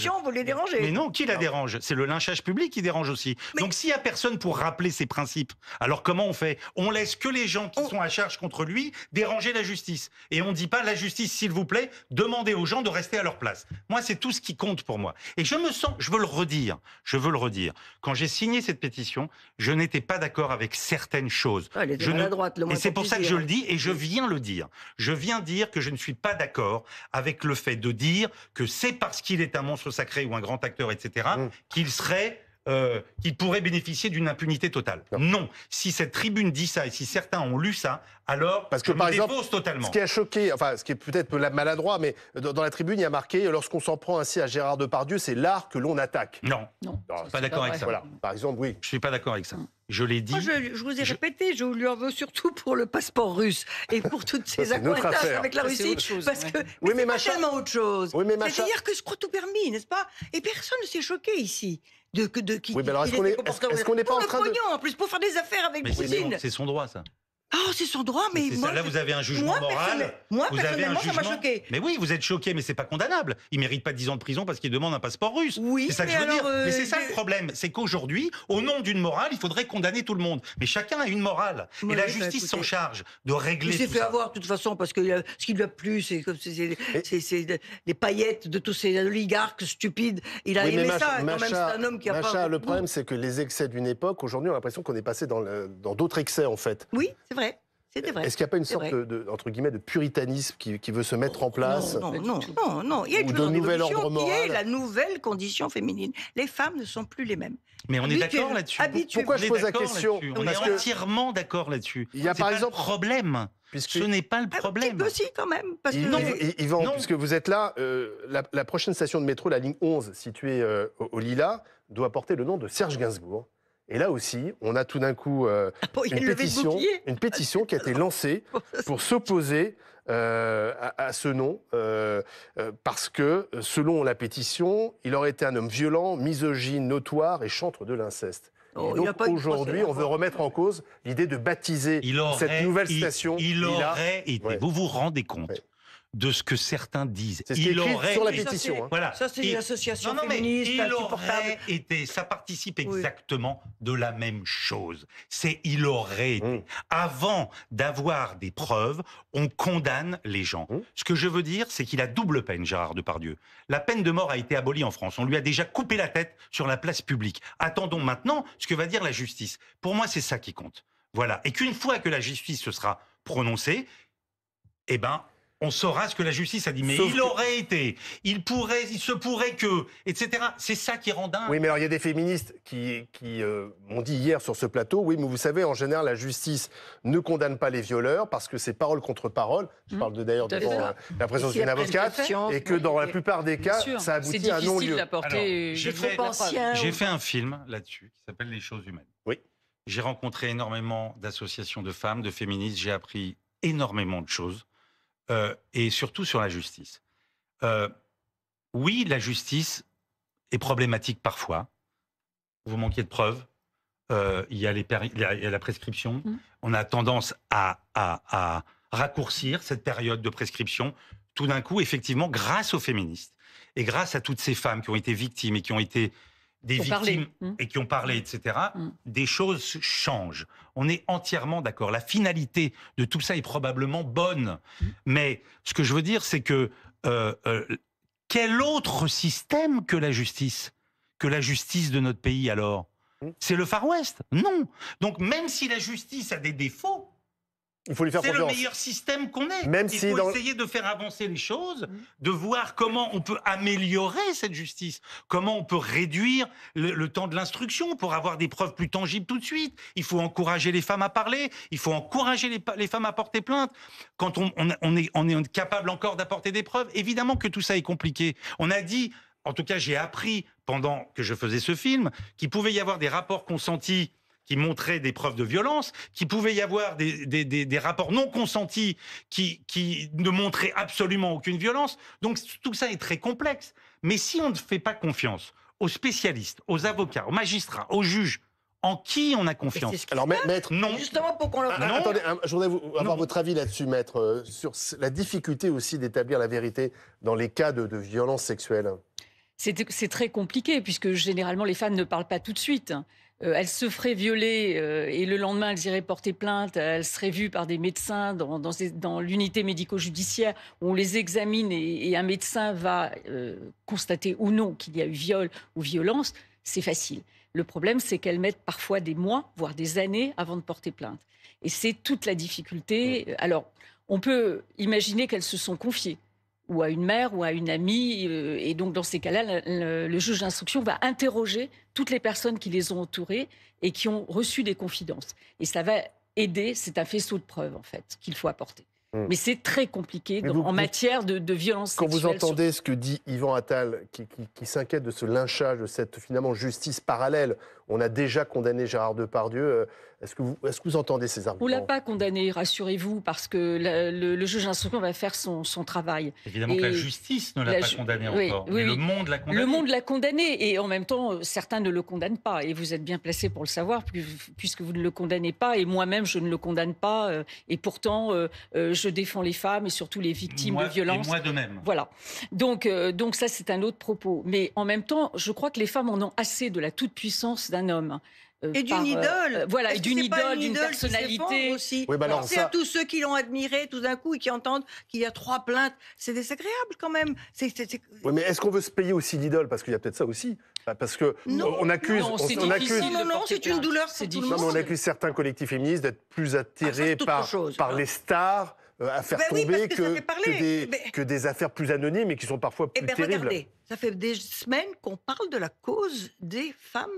Mais non, qui la dérange C'est le lynchage public qui dérange aussi. Donc s'il n'y a personne pour rappeler ses principes, alors comment on fait On laisse que les gens qui sont à charge contre lui déranger la justice. Et on ne dit pas la justice, s'il vous plaît, demandez aux gens de rester à leur place. Moi, c'est tout ce qui compte pour moi. Et je me sens, je veux le redire, je veux le redire. Quand j'ai signé cette pétition, je n'étais pas d'accord avec certaines choses. Ah, elle était la droite, et c'est pour ça que je le dis et je hein. viens le dire. Je viens dire que je ne suis pas d'accord avec le fait de dire que c'est parce qu'il est un monstre sacré ou un grand acteur, etc., mmh. qu'il serait euh, pourrait bénéficier d'une impunité totale. Non. Si cette tribune dit ça et si certains ont lu ça, alors parce que par exemple, totalement. Ce qui a choqué, enfin ce qui est peut-être maladroit, mais dans, la tribune il y a marqué lorsqu'on s'en prend ainsi à Gérard Depardieu, c'est l'art que l'on attaque. Non. Non. suis pas d'accord avec ça. Voilà. Par exemple, oui. Je ne suis pas d'accord avec ça. Mmh. Je l'ai oh, dit. je, vous ai répété, je lui en veux surtout pour le passeport russe et pour toutes ces accointances avec la Russie. parce que oui, mais, c'est tellement autre chose. C'est-à-dire que je crois tout permis, n'est-ce pas Et personne ne s'est choqué ici de, de, de qui. est-ce qu'on n'est pas en train de... pognon, en plus, pour faire des affaires avec mais C'est son droit, ça. Ah, c'est son droit, mais moi, là vous avez un jugement moi, moral. Moi vous personnellement, avez ça m'a choqué. Mais oui, vous êtes choqué, mais c'est pas condamnable. Il mérite pas 10 ans de prison parce qu'il demande un passeport russe. Oui, c'est ça euh, mais c'est ça le problème, c'est qu'aujourd'hui, au nom d'une morale, il faudrait condamner tout le monde. Mais chacun a une morale. et la bah, justice s'en charge de régler. Il s'est fait avoir de toute façon parce que euh, ce qui lui a plu, c'est comme les paillettes de tous ces oligarques stupides. Il a aimé ça. quand même, c'est un homme qui Le problème, c'est que les excès d'une époque, aujourd'hui, on a l'impression qu'on est passé dans d'autres excès en fait. Oui, c'est euh, est-ce qu'il n'y a pas une sorte de, entre guillemets, de puritanisme qui, qui veut se mettre oh, en place Non, non, non, Il y a une nouvelle ordre moral. Qui est la nouvelle condition féminine. Les femmes ne sont plus les mêmes. Mais on est d'accord là-dessus. Pourquoi je pose la question On est entièrement d'accord là-dessus. Il y a par exemple problème. Ce n'est pas le ah, problème. Mais aussi quand même. Parce que... non, Yvan, puisque vous êtes là, euh, la, prochaine station de métro, la ligne 11, située euh, au Lila, doit porter le nom de Serge Gainsbourg. Et là aussi, on a tout d'un coup euh, ah une, pétition, une, pétition, qui a été ah lancée (laughs) pour s'opposer euh, à, ce nom, euh, parce que selon la pétition, il aurait été un homme violent, misogyne, notoire et chantre de l'inceste. Oh, aujourd'hui, on veut remettre en cause l'idée de baptiser cette nouvelle station. Il, aurait été. Vous vous rendez compte de ce que certains disent. il aurait sur la pétition. Hein. Ça, voilà. c'est une association non, mais il aurait été, ça participe exactement de la même chose. C'est il aurait été. Mmh. Avant d'avoir des preuves, on condamne les gens. Mmh. Ce que je veux dire, c'est qu'il a double peine, Gérard Depardieu. La peine de mort a été abolie en France. On lui a déjà coupé la tête sur la place publique. Attendons maintenant ce que va dire la justice. Pour moi, c'est ça qui compte. Voilà. Et qu'une fois que la justice se sera prononcée, eh ben, on saura ce que la justice a dit. Mais il aurait été, il pourrait, il se pourrait que, etc. C'est ça qui rend dingue. Oui, mais alors il y a des féministes qui, qui euh, m'ont dit hier sur ce plateau, oui, mais vous savez, en général, la justice ne condamne pas les violeurs parce que c'est parole contre parole. Je mmh. parle d'ailleurs devant la, présence d'une avocate et que dans la plupart des cas, ça aboutit à un non-lieu. J'ai fait, fait un film là-dessus qui s'appelle Les choses humaines. Oui. J'ai rencontré énormément d'associations de femmes, de féministes. J'ai appris énormément de choses. Euh, et surtout sur la justice. Euh, oui, la justice est problématique parfois. Vous manquez de preuves. Euh, il, y a les la prescription. Mmh. On a tendance à, à, raccourcir cette période de prescription. Tout d'un coup, effectivement, grâce aux féministes et grâce à toutes ces femmes qui ont été victimes et qui ont été des victimes mmh. et qui ont parlé, etc., mmh. mmh. des choses changent. On est entièrement d'accord. La finalité de tout ça est probablement bonne. Mais ce que je veux dire, c'est que euh, euh, quel autre système que la justice Que la justice de notre pays alors C'est le Far West Non. Donc même si la justice a des défauts, faut lui faire C'est le meilleur système qu'on ait. Même Il faut essayer de faire avancer les choses, mm. de voir comment on peut améliorer cette justice, comment on peut réduire le, temps de l'instruction pour avoir des preuves plus tangibles tout de suite. Il faut encourager les femmes à parler, il faut encourager les, femmes à porter plainte. Quand on, est, on est capable encore d'apporter des preuves, évidemment que tout ça est compliqué. On a dit, en tout cas j'ai appris pendant que je faisais ce film, qu'il pouvait y avoir des rapports consentis qui montraient des preuves de violence, qu'il pouvait y avoir des, rapports non consentis qui, qui, ne montraient absolument aucune violence. Donc tout ça est très complexe. Mais si on ne fait pas confiance aux spécialistes, aux avocats, aux magistrats, aux juges, en qui on a confiance Alors, maître, non. Justement pour qu'on l'entende. Ah, Attendez, hein, je voudrais avoir votre avis là-dessus, maître, euh, sur la difficulté aussi d'établir la vérité dans les cas de, de violence sexuelle. C'est très compliqué puisque généralement les femmes ne parlent pas tout de suite. Elles euh, elle se ferait violer euh, et le lendemain, elle irait porter plainte, Elles seraient vues par des médecins dans, l'unité médico-judiciaire on les examine et, un médecin va euh, constater ou non qu'il y a eu viol ou violence, c'est facile. Le problème, c'est qu'elles mettent parfois des mois, voire des années avant de porter plainte. Et c'est toute la difficulté. Alors, on peut imaginer qu'elles se sont confiées ou à une mère ou à une amie. Euh, et donc, dans ces cas-là, le, juge d'instruction va interroger toutes les personnes qui les ont entourées et qui ont reçu des confidences. Et ça va aider, c'est un faisceau de preuves, en fait, qu'il faut apporter. Mm. Mais c'est très compliqué en matière de, violence quand vous entendez ce que dit Yvan Attal, qui, s'inquiète de ce lynchage, de cette finalement justice parallèle, on a déjà condamné Gérard Depardieu. Euh, est-ce que, est que, vous entendez ces arguments On ne l'a pas condamné, rassurez-vous, parce que le, juge d'instruction va faire son, travail. Évidemment que la justice ne l'a pas condamné encore, le monde l'a condamné. Le monde l'a condamné, et en même temps, certains ne le condamnent pas. Et vous êtes bien placé pour le savoir, puisque vous ne le condamnez pas, et moi-même, je ne le condamne pas. Euh, et pourtant, euh, je défends les femmes et surtout les victimes de violences. Et moi de même. Voilà. Donc, euh, donc ça, c'est un autre propos. Mais en même temps, je crois que les femmes en ont assez de la toute-puissance d'un homme. Euh, et d'une euh, idole. voilà, et d'une idole, d'une personnalité. Aussi oui, bah à tous ceux qui l'ont admiré tout d'un coup et qui entendent qu'il y a trois plaintes. C'est désagréable quand même. Oui, mais est-ce qu'on veut se payer aussi d'idole Parce qu'il y a peut-être ça aussi. Bah, parce que non, on accuse, non, on, accuse, non, non, c'est une douleur, c'est difficile. on accuse certains collectifs féministes d'être plus ah, attirés par ah. les stars euh, à faire ben tomber que, que, des, affaires plus anonymes et qui sont parfois eh plus eh terribles. Regardez, ça fait des semaines qu'on parle de la cause des femmes.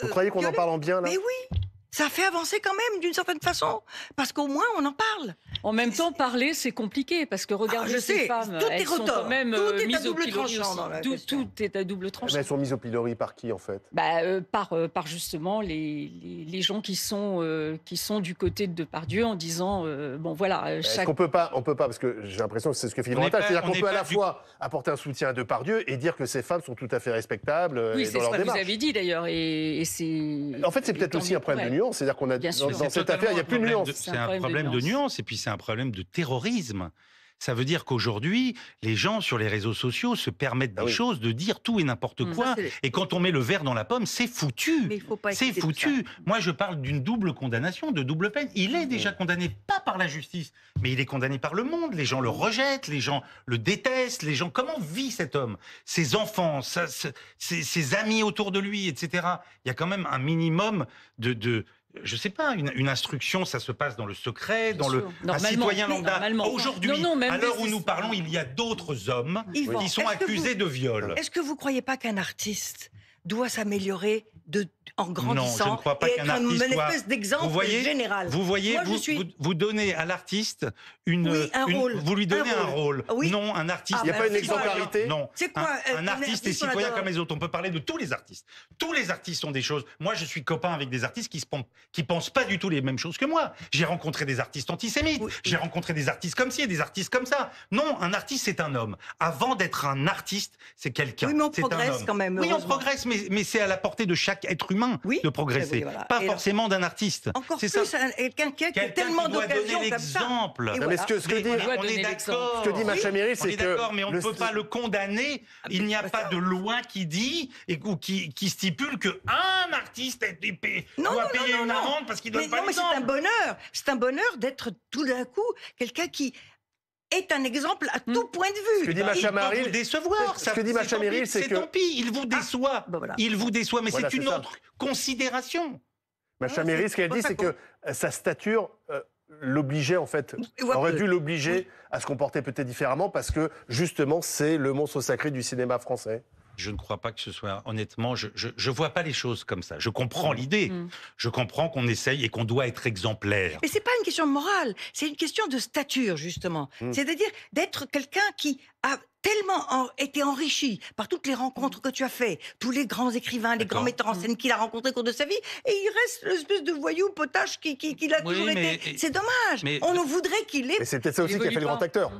Vous euh, croyez qu'on en parle en bien là Mais oui ça fait avancer quand même d'une certaine façon, parce qu'au moins on en parle. En même temps, parler c'est compliqué parce que regardez ah, je ces sais, femmes, tout elles est sont quand même euh, tout est à double tranchant. tout, est à double tranchant. Mais elles sont mises au pilori par qui en fait bah, euh, par, euh, par justement les, gens qui sont qui sont du côté de Depardieu en disant bon voilà. Chaque... On peut pas, on peut pas parce que j'ai l'impression que c'est ce que le mental c'est-à-dire qu'on peut à la fois apporter un soutien à Depardieu et dire que ces femmes sont tout à fait respectables. Oui, c'est ce que vous avez dit d'ailleurs et, c'est. En fait, c'est peut-être aussi un problème de nuance c'est-à-dire qu'on a Bien dans, cette affaire, il n'y a plus de nuance. C'est un, problème de, nuance et puis c'est un problème de terrorisme. Ça veut dire qu'aujourd'hui, les gens sur les réseaux sociaux se permettent ah des choses, de dire tout et n'importe mm. quoi. et quand on met le verre dans la pomme, c'est foutu. C'est foutu. Moi, je parle d'une double condamnation, de double peine. Il est déjà mm. condamné, pas par la justice, mais il est condamné par le monde. Les gens le mm. rejettent, les gens le détestent, les gens. Comment vit cet homme Ses enfants, ses, amis autour de lui, etc. Il y a quand même un minimum de, je ne sais pas, une, instruction, ça se passe dans le secret, dans le un citoyen lambda. Aujourd'hui, à l'heure où nous parlons, il y a d'autres hommes qui sont accusés de viol. Est-ce que vous ne croyez pas qu'un artiste doit s'améliorer de, en grandissant non, je ne crois pas et être un, une d'exemple général. Vous voyez, vous, vous, donnez à l'artiste une, un rôle. vous lui donnez un rôle. Non, un artiste. Il n'y a pas une exemplarité. Non. C'est un, euh, artiste est citoyen comme les autres. On peut parler de tous les artistes. Tous les artistes sont des choses. Moi, je suis copain avec des artistes qui ne qui pensent pas du tout les mêmes choses que moi. J'ai rencontré des artistes antisémites. J'ai rencontré des artistes comme ci et des artistes comme ça. Non, un artiste c'est un homme. Avant d'être un artiste, c'est quelqu'un. Oui, mais on progresse quand même. Oui, on progresse, mais, mais c'est à la portée de chacun être humain de progresser, pas forcément d'un artiste. Encore plus quelqu'un qui a tellement d'occasions d'exemple. est ce que, dit, on, est d'accord. Ce que dit Macha c'est que d'accord, mais on ne peut pas le condamner. Ah, Il n'y a pas de loi qui dit et ou qui, stipule que un artiste est, est, non, doit payer une amende parce qu'il donne pas. Non, mais c'est un bonheur. C'est un bonheur d'être tout d'un coup quelqu'un qui est un exemple à hmm. tout point de vue. Il que dit vous décevoir. Ce que dit Macha c'est que tant pis, il vous ah. déçoit. Bah, il vous déçoit, mais c'est une autre considération. Macha ce qu'elle dit, c'est que euh, sa stature euh, l'obligeait en fait, aurait dû l'obliger à se comporter peut-être différemment parce que justement c'est le monstre sacré du cinéma français je ne crois pas que ce soit. Honnêtement, je ne vois pas les choses comme ça. Je comprends mm. l'idée. Mm. Je comprends qu'on essaye et qu'on doit être exemplaire. Mais n'est pas une question de morale. C'est une question de stature justement. Mm. C'est-à-dire d'être quelqu'un qui a tellement été enrichi par toutes les rencontres que tu as faites, tous les grands écrivains, les grands metteurs en scène qu'il a rencontrés au cours de sa vie, et il reste l'espèce de voyou potache qu'il qui, qui, a toujours été. C'est dommage. Mais, On voudrait qu'il ait. Mais c'est ça aussi qui a fait le grand acteur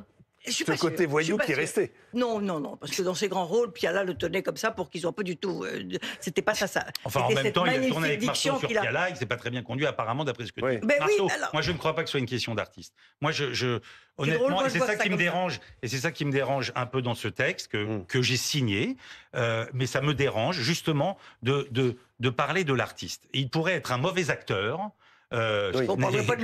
ce côté voyou qui est resté. Non, non, non, parce que dans ses grands rôles, Piala le tenait comme ça pour qu'ils ont pas du tout. Euh, c'était pas ça, ça. Enfin, en même temps, il a tourné avec Marceau sur a... il s'est pas très bien conduit, apparemment, d'après ce que tu dis. Ben Marceau, moi, je ne crois pas que ce soit une question d'artiste. Moi, je, honnêtement, c'est ça, qui me dérange, et c'est ça qui me dérange un peu dans ce texte que, mm. j'ai signé, euh, mais ça me dérange justement de, de, de parler de l'artiste. Il pourrait être un mauvais acteur euh, pas,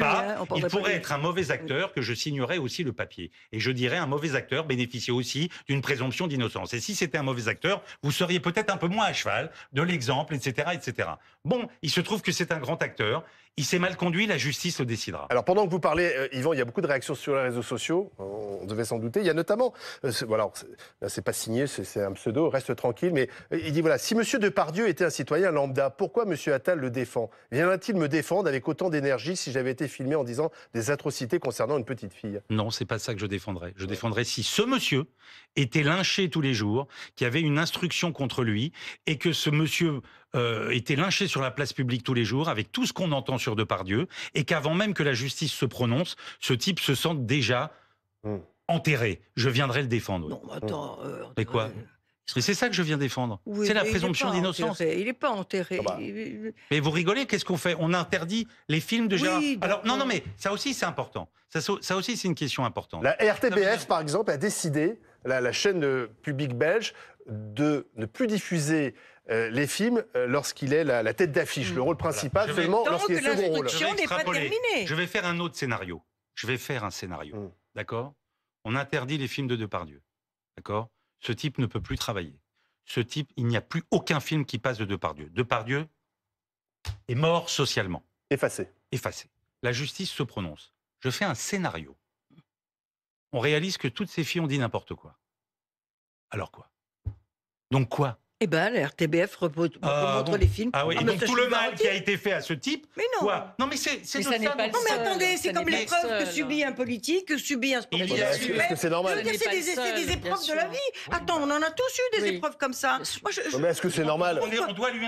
hein, il pourrait être un mauvais acteur que je signerais aussi le papier. Et je dirais un mauvais acteur bénéficier aussi d'une présomption d'innocence. Et si c'était un mauvais acteur, vous seriez peut-être un peu moins à cheval de l'exemple, etc., etc. Bon, il se trouve que c'est un grand acteur. Il s'est mal conduit, la justice le décidera. Alors pendant que vous parlez, euh, Yvan, il y a beaucoup de réactions sur les réseaux sociaux, on devait s'en douter. Il y a notamment, euh, Voilà, c'est pas signé, c'est un pseudo, reste tranquille, mais euh, il dit voilà, si M. Depardieu était un citoyen lambda, pourquoi M. Attal le défend Viendra-t-il me défendre avec autant d'énergie si j'avais été filmé en disant des atrocités concernant une petite fille Non, c'est pas ça que je défendrais. Je défendrais si ce monsieur était lynché tous les jours, qu'il y avait une instruction contre lui, et que ce monsieur euh, était lynché sur la place publique tous les jours avec tout ce qu'on entend sur Depardieu et qu'avant même que la justice se prononce, ce type se sente déjà hmm. enterré. Je viendrai le défendre. Non, mais attends. Hmm. Euh, mais quoi euh, c'est ça que je viens défendre. c'est la présomption d'innocence. Il n'est pas enterré. Ah bah. Mais vous rigolez, qu'est-ce qu'on fait On interdit les films de genre... Alors, non, non, mais ça aussi, c'est important. Ça, ça aussi, c'est une question importante. La RTBF, par exemple, a décidé, la chaîne publique belge, de ne plus diffuser euh, les films euh, lorsqu'il est la, tête d'affiche, hmm. le rôle principal seulement lorsqu'il est second rôle. Je vais, pas je vais faire un autre scénario. Je vais faire un scénario. Hmm. D'accord On interdit les films de Depardieu. D'accord Ce type ne peut plus travailler. Ce type, il n'y a plus aucun film qui passe de Depardieu. Depardieu est mort socialement. Effacé. Effacé. La justice se prononce. Je fais un scénario. On réalise que toutes ces filles ont dit n'importe quoi. Alors quoi Donc quoi eh bien, la RTBF repose, ah, les films. Ah oui, ah, et donc tout le mal qui a été fait à ce type. Mais non. Quoi non, mais c'est de ça. Non, mais attendez, c'est comme l'épreuve que subit un politique, que subit un sportif. c'est normal. C'est des, épreuves de la vie. Attends, on en a tous eu des épreuves comme ça. mais est-ce que c'est normal Pourquoi lui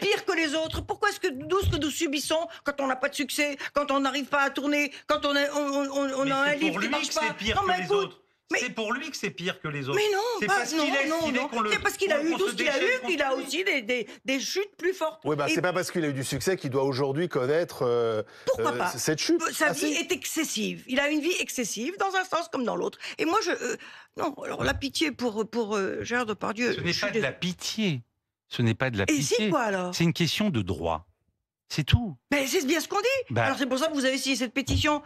pire que les autres Pourquoi est-ce que nous, ce que nous subissons, quand on n'a pas de succès, quand on n'arrive pas à tourner, quand on a un livre qui marche pas Non, mais écoute. C'est pour lui que c'est pire que les autres. Mais non, c'est parce qu'il a eu tout ce qu'il a eu qu'il a aussi des, des, chutes plus fortes. Oui, bah, c'est pas parce qu'il a eu du succès qu'il doit aujourd'hui connaître euh, Pourquoi euh, pas cette chute. Sa ah, vie est... excessive. Il a une vie excessive dans un sens comme dans l'autre. Et moi, je euh, non. Alors la pitié pour pour Gérard Depardieu. Ce n'est pas de la pitié. Ce n'est pas de la Et si c'est quoi alors C'est une question de droit. C'est tout. Mais c'est bien ce qu'on dit. Bah alors c'est pour ça que vous avez signé cette pétition.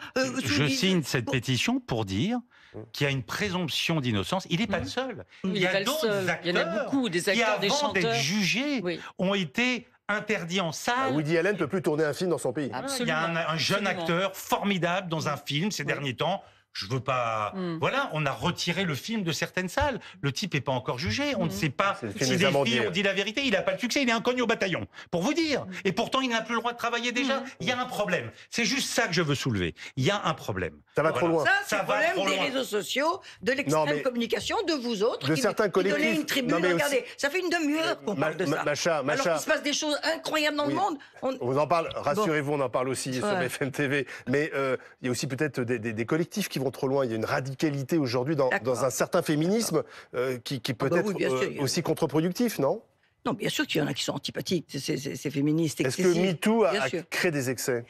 je signe cette pétition pour dire Hum. qui a une présomption d'innocence, il n'est hum. pas le seul. Il, y a d'autres acteurs. beaucoup, qui, avant d'être jugés, ont été interdits en salle. Bah, Woody Allen ne peut plus tourner un film dans son pays. Il y a un, jeune acteur formidable dans un film ces derniers temps je veux pas. Hmm. Voilà, on a retiré le film de certaines salles. Le type n'est pas encore jugé. On ne hmm. sait pas si des filles ont dit la vérité. Il n'a pas le succès. Il est inconnu au bataillon. Pour vous dire. Hmm. Et pourtant, il n'a plus le droit de travailler déjà. Il y a un problème. C'est juste ça que je veux soulever. Il y a un problème. Ça va trop loin. Ça, c'est le problème des réseaux sociaux, de l'extrême communication, de vous autres. De certains collectifs. une tribune. regardez, ça fait une demi-heure euh, qu'on parle de ça. Alors qu'il se passe des choses incroyables dans le monde. On, en parle. Rassurez-vous, on en parle aussi sur FMTV. TV. Mais euh, il y a aussi peut-être des collectifs qui vont trop loin. Il y a une radicalité aujourd'hui dans, un certain féminisme euh, qui, ah bah peut être euh, aussi contre-productif, non non, bien sûr qu'il y en a qui sont antipathiques, ces, féministes. Est-ce que MeToo a, créé des excès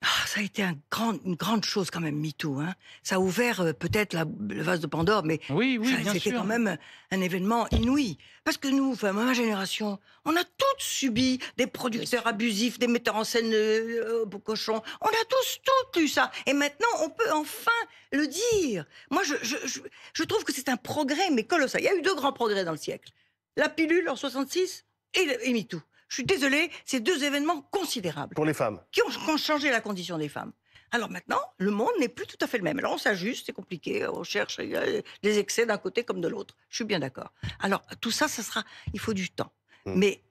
ah, ça a été une grande chose quand même, MeToo. Hein. Ça a ouvert euh, peut-être le vase de Pandore, mais oui, c'était quand même un événement inouï. Parce que nous, ma génération, on a toutes subi des producteurs abusifs, des metteurs en scène euh, euh cochons. On a tous, toutes eu ça. Et maintenant, on peut enfin le dire. Moi, je, trouve que c'est un progrès, mais colossal. Il y a eu deux grands progrès dans le siècle. La pilule en 66 et, et MeToo. Je suis désolée, c'est deux événements considérables. Pour les femmes. Qui ont changé la condition des femmes. Alors maintenant, le monde n'est plus tout à fait le même. Alors on s'ajuste, c'est compliqué, on cherche des excès d'un côté comme de l'autre. Je suis bien d'accord. Alors tout ça, ça sera, il faut du temps. Hmm. Mais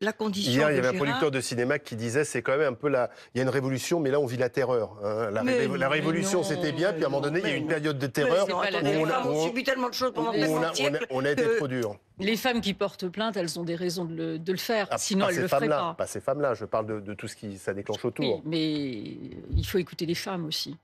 la condition Hier, il y avait un producteur de cinéma qui disait c'est quand même un peu la. Il y a une révolution, mais là, on vit la terreur. Hein. La, révolution, c'était bien, puis à un moment donné, il y a une période de terreur. on, a, tellement de choses on, on, été trop dur. Les femmes qui portent plainte, elles ont des raisons de le, faire, ah, sinon pas elles le feraient pas. ces femmes-là, je parle de, tout ce qui ça déclenche autour. mais il faut écouter les femmes aussi.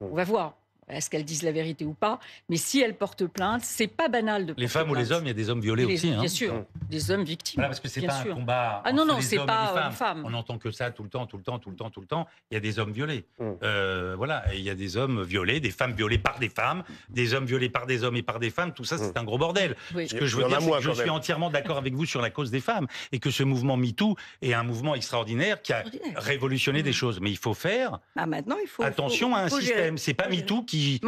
On va voir est-ce qu'elles disent la vérité ou pas Mais si elles portent plainte, c'est pas banal de. Les femmes ou les hommes, il y a des hommes violés aussi. Hein. Bien sûr, des hommes victimes. parce que c'est pas un combat. Ah non non, c'est pas euh, femmes. Femme. On n'entend que ça tout le temps, tout le temps, tout le temps, tout le temps. Il y a des hommes violés. Mm. Euh, voilà, il y a des hommes violés, des femmes violées par des femmes, des hommes violés par des hommes et par des femmes. Tout ça, mm. c'est un gros bordel. Ce que je veux dire, moi, je suis entièrement d'accord avec vous sur la cause des femmes et que ce mouvement #MeToo est un mouvement extraordinaire qui a révolutionné des mm. choses. Mais il faut faire. Bah, maintenant, il faut attention à un système. C'est pas #MeToo qui qui,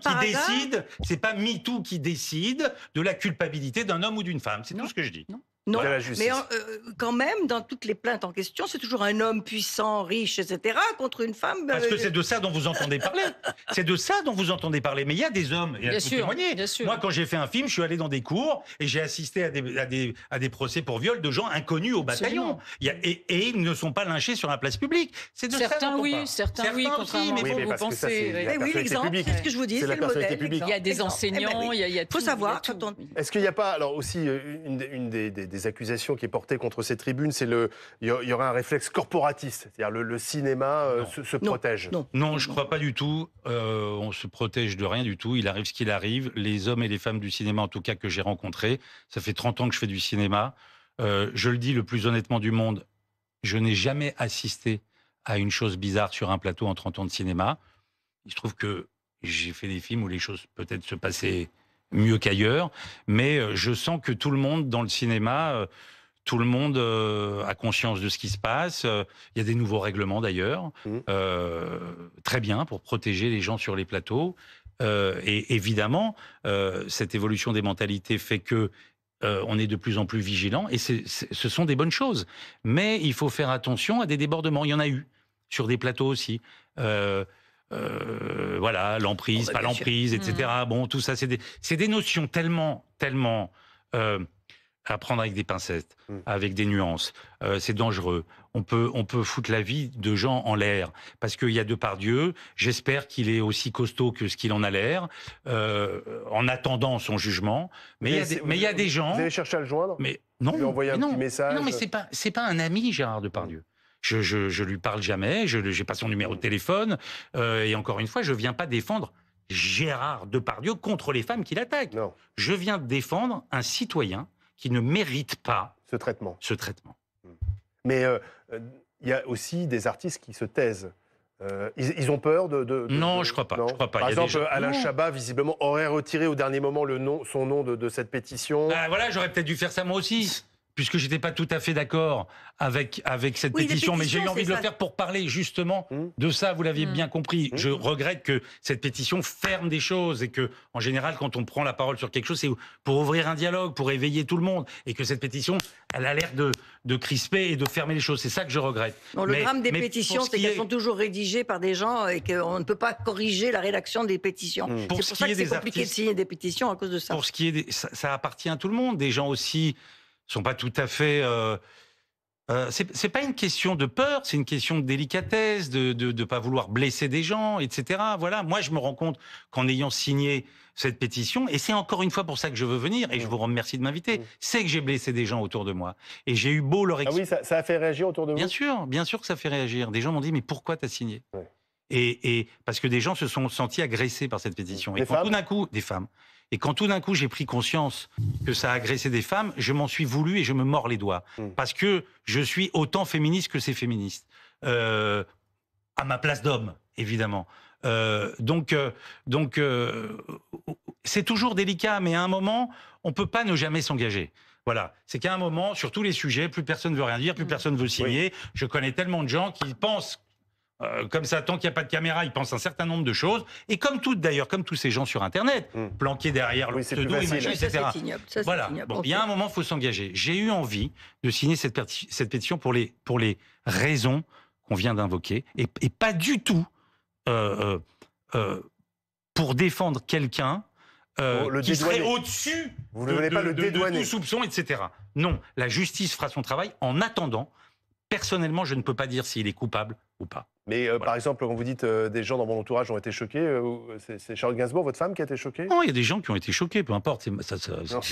qui, décide, c'est pas MeToo qui décide de la culpabilité d'un homme ou d'une femme. C'est tout ce que je dis. Non, mais euh, quand même, dans toutes les plaintes en question, c'est toujours un homme puissant, riche, etc., contre une femme. Parce euh, que c'est de ça dont vous entendez parler. (laughs) c'est de ça dont vous entendez parler. Mais il y a des hommes, qui bien sûr, Moi, quand j'ai fait un film, je suis allé dans des cours et j'ai assisté à des, à, des, à des, procès pour viol de gens inconnus au bataillon. et, ils ne sont pas lynchés sur la place publique. C'est de certains, ça oui, certains, oui, mais, vous pensez. Eh oui, l'exemple, c'est ce que je vous dis, c'est le modèle. Il y a des eh ben enseignants, il y a, Il faut savoir. Est-ce qu'il n'y a pas, alors aussi, euh, une des les accusations qui est portée contre ces tribunes, c'est le, il y, aura un réflexe corporatiste, c'est-à-dire le, cinéma euh, se, protège. Non, je ne crois pas du tout. Euh, on se protège de rien du tout. Il arrive ce qu'il arrive. Les hommes et les femmes du cinéma, en tout cas que j'ai rencontrés, ça fait 30 ans que je fais du cinéma. Euh, je le dis le plus honnêtement du monde, je n'ai jamais assisté à une chose bizarre sur un plateau en 30 ans de cinéma. Il se trouve que j'ai fait des films où les choses peut-être se passaient mieux qu'ailleurs, mais euh, je sens que tout le monde dans le cinéma, euh, tout le monde euh, a conscience de ce qui se passe. Il y a des nouveaux règlements d'ailleurs, mmh. très bien pour protéger les gens sur les plateaux. et évidemment, cette évolution des mentalités fait que on est de plus en plus vigilant et ce sont des bonnes choses. Mais il faut faire attention à des débordements. Il y en a eu sur des plateaux aussi. Euh, euh, voilà, l'emprise, pas l'emprise, etc. Hmm. Bon, tout ça, c'est des, notions tellement, tellement euh, à prendre avec des pincettes, hmm. avec des nuances. Euh, c'est dangereux. On peut, on peut foutre la vie de gens en l'air parce qu'il y a Dieu. J'espère qu'il est aussi costaud que ce qu'il en a l'air. en attendant son jugement, mais il y a des, y a des gens. Vous allez chercher à le joindre. Mais non, lui envoyer un petit message. Non, mais c'est pas, c'est pas un ami, Gérard Depardieu. Hmm. Je, je, lui parle jamais. je n'ai pas son numéro de téléphone. Euh, et encore une fois, je viens pas défendre Gérard Depardieu contre les femmes qui l'attaquent. Je viens défendre un citoyen qui ne mérite pas ce traitement. Ce traitement. Hmm. Mais il euh, euh, y a aussi des artistes qui se taisent. ils, ont peur de. non, je crois pas. Je crois pas. Par exemple, Alain Chabat, visiblement, aurait retiré au dernier moment le nom, son nom de, cette pétition. Bah, voilà, j'aurais peut-être dû faire ça moi aussi puisque j'étais pas tout à fait d'accord avec avec cette pétition, mais j'ai eu envie de le faire pour parler justement mmh. de ça. Vous l'aviez mmh. bien compris. Mmh. Je regrette que cette pétition ferme des choses et que, en général, quand on prend la parole sur quelque chose, c'est pour ouvrir un dialogue, pour éveiller tout le monde, et que cette pétition, elle a l'air de de crisper et de fermer les choses. C'est ça que je regrette. le drame des pétitions, c'est qu'elles sont toujours rédigées par des gens et qu'on ne peut pas corriger la rédaction des pétitions. C'est pour, ça que c'est compliqué de signer des pétitions à cause de ça. Pour ce qui est, des... ça, ça appartient à tout le monde, des gens aussi sont pas tout à fait. Euh, euh, c'est pas une question de peur, c'est une question de délicatesse, de ne pas vouloir blesser des gens, etc. Voilà, moi je me rends compte qu'en ayant signé cette pétition, et c'est encore une fois pour ça que je veux venir, et je mmh. vous remercie de m'inviter, mmh. c'est que j'ai blessé des gens autour de moi. Et j'ai eu beau leur expliquer. Ah oui, ça, a fait réagir autour de vous Bien sûr, bien sûr que ça fait réagir. Des gens m'ont dit, mais pourquoi t'as signé et, parce que des gens se sont sentis agressés par cette pétition. Mmh. et tout d'un coup, des femmes, et quand tout d'un coup j'ai pris conscience que ça agressait des femmes, je m'en suis voulu et je me mords les doigts. Mm. Parce que je suis autant féministe que ces féministes. Euh, à ma place d'homme, évidemment. Euh, donc, euh, donc, c'est toujours délicat, mais à un moment, on peut pas ne jamais s'engager. Voilà, c'est qu'à un moment, sur tous les sujets, plus personne ne veut rien dire, plus mm. personne veut signer. Je connais tellement de gens qui pensent euh, comme ça, tant qu'il n'y a pas de caméra, il pense un certain nombre de choses. Et comme toutes d'ailleurs, comme tous ces gens sur Internet, hmm. planqués derrière le pseudo, etc. voilà. y a un moment, il faut s'engager. J'ai eu envie de signer cette, cette pétition pour les, pour les raisons qu'on vient d'invoquer et, pas du tout euh, euh, pour défendre quelqu'un qui serait au-dessus de, de, tout soupçon, etc. Non, la justice fera son travail en attendant personnellement, je ne peux pas dire s'il est coupable ou pas. Mais euh, par exemple, quand vous dites euh, des gens dans mon entourage ont été choqués, euh, c'est Charles Gainsbourg, votre femme, qui a été choquée Non, il y a des gens qui ont été choqués, peu importe. Ça,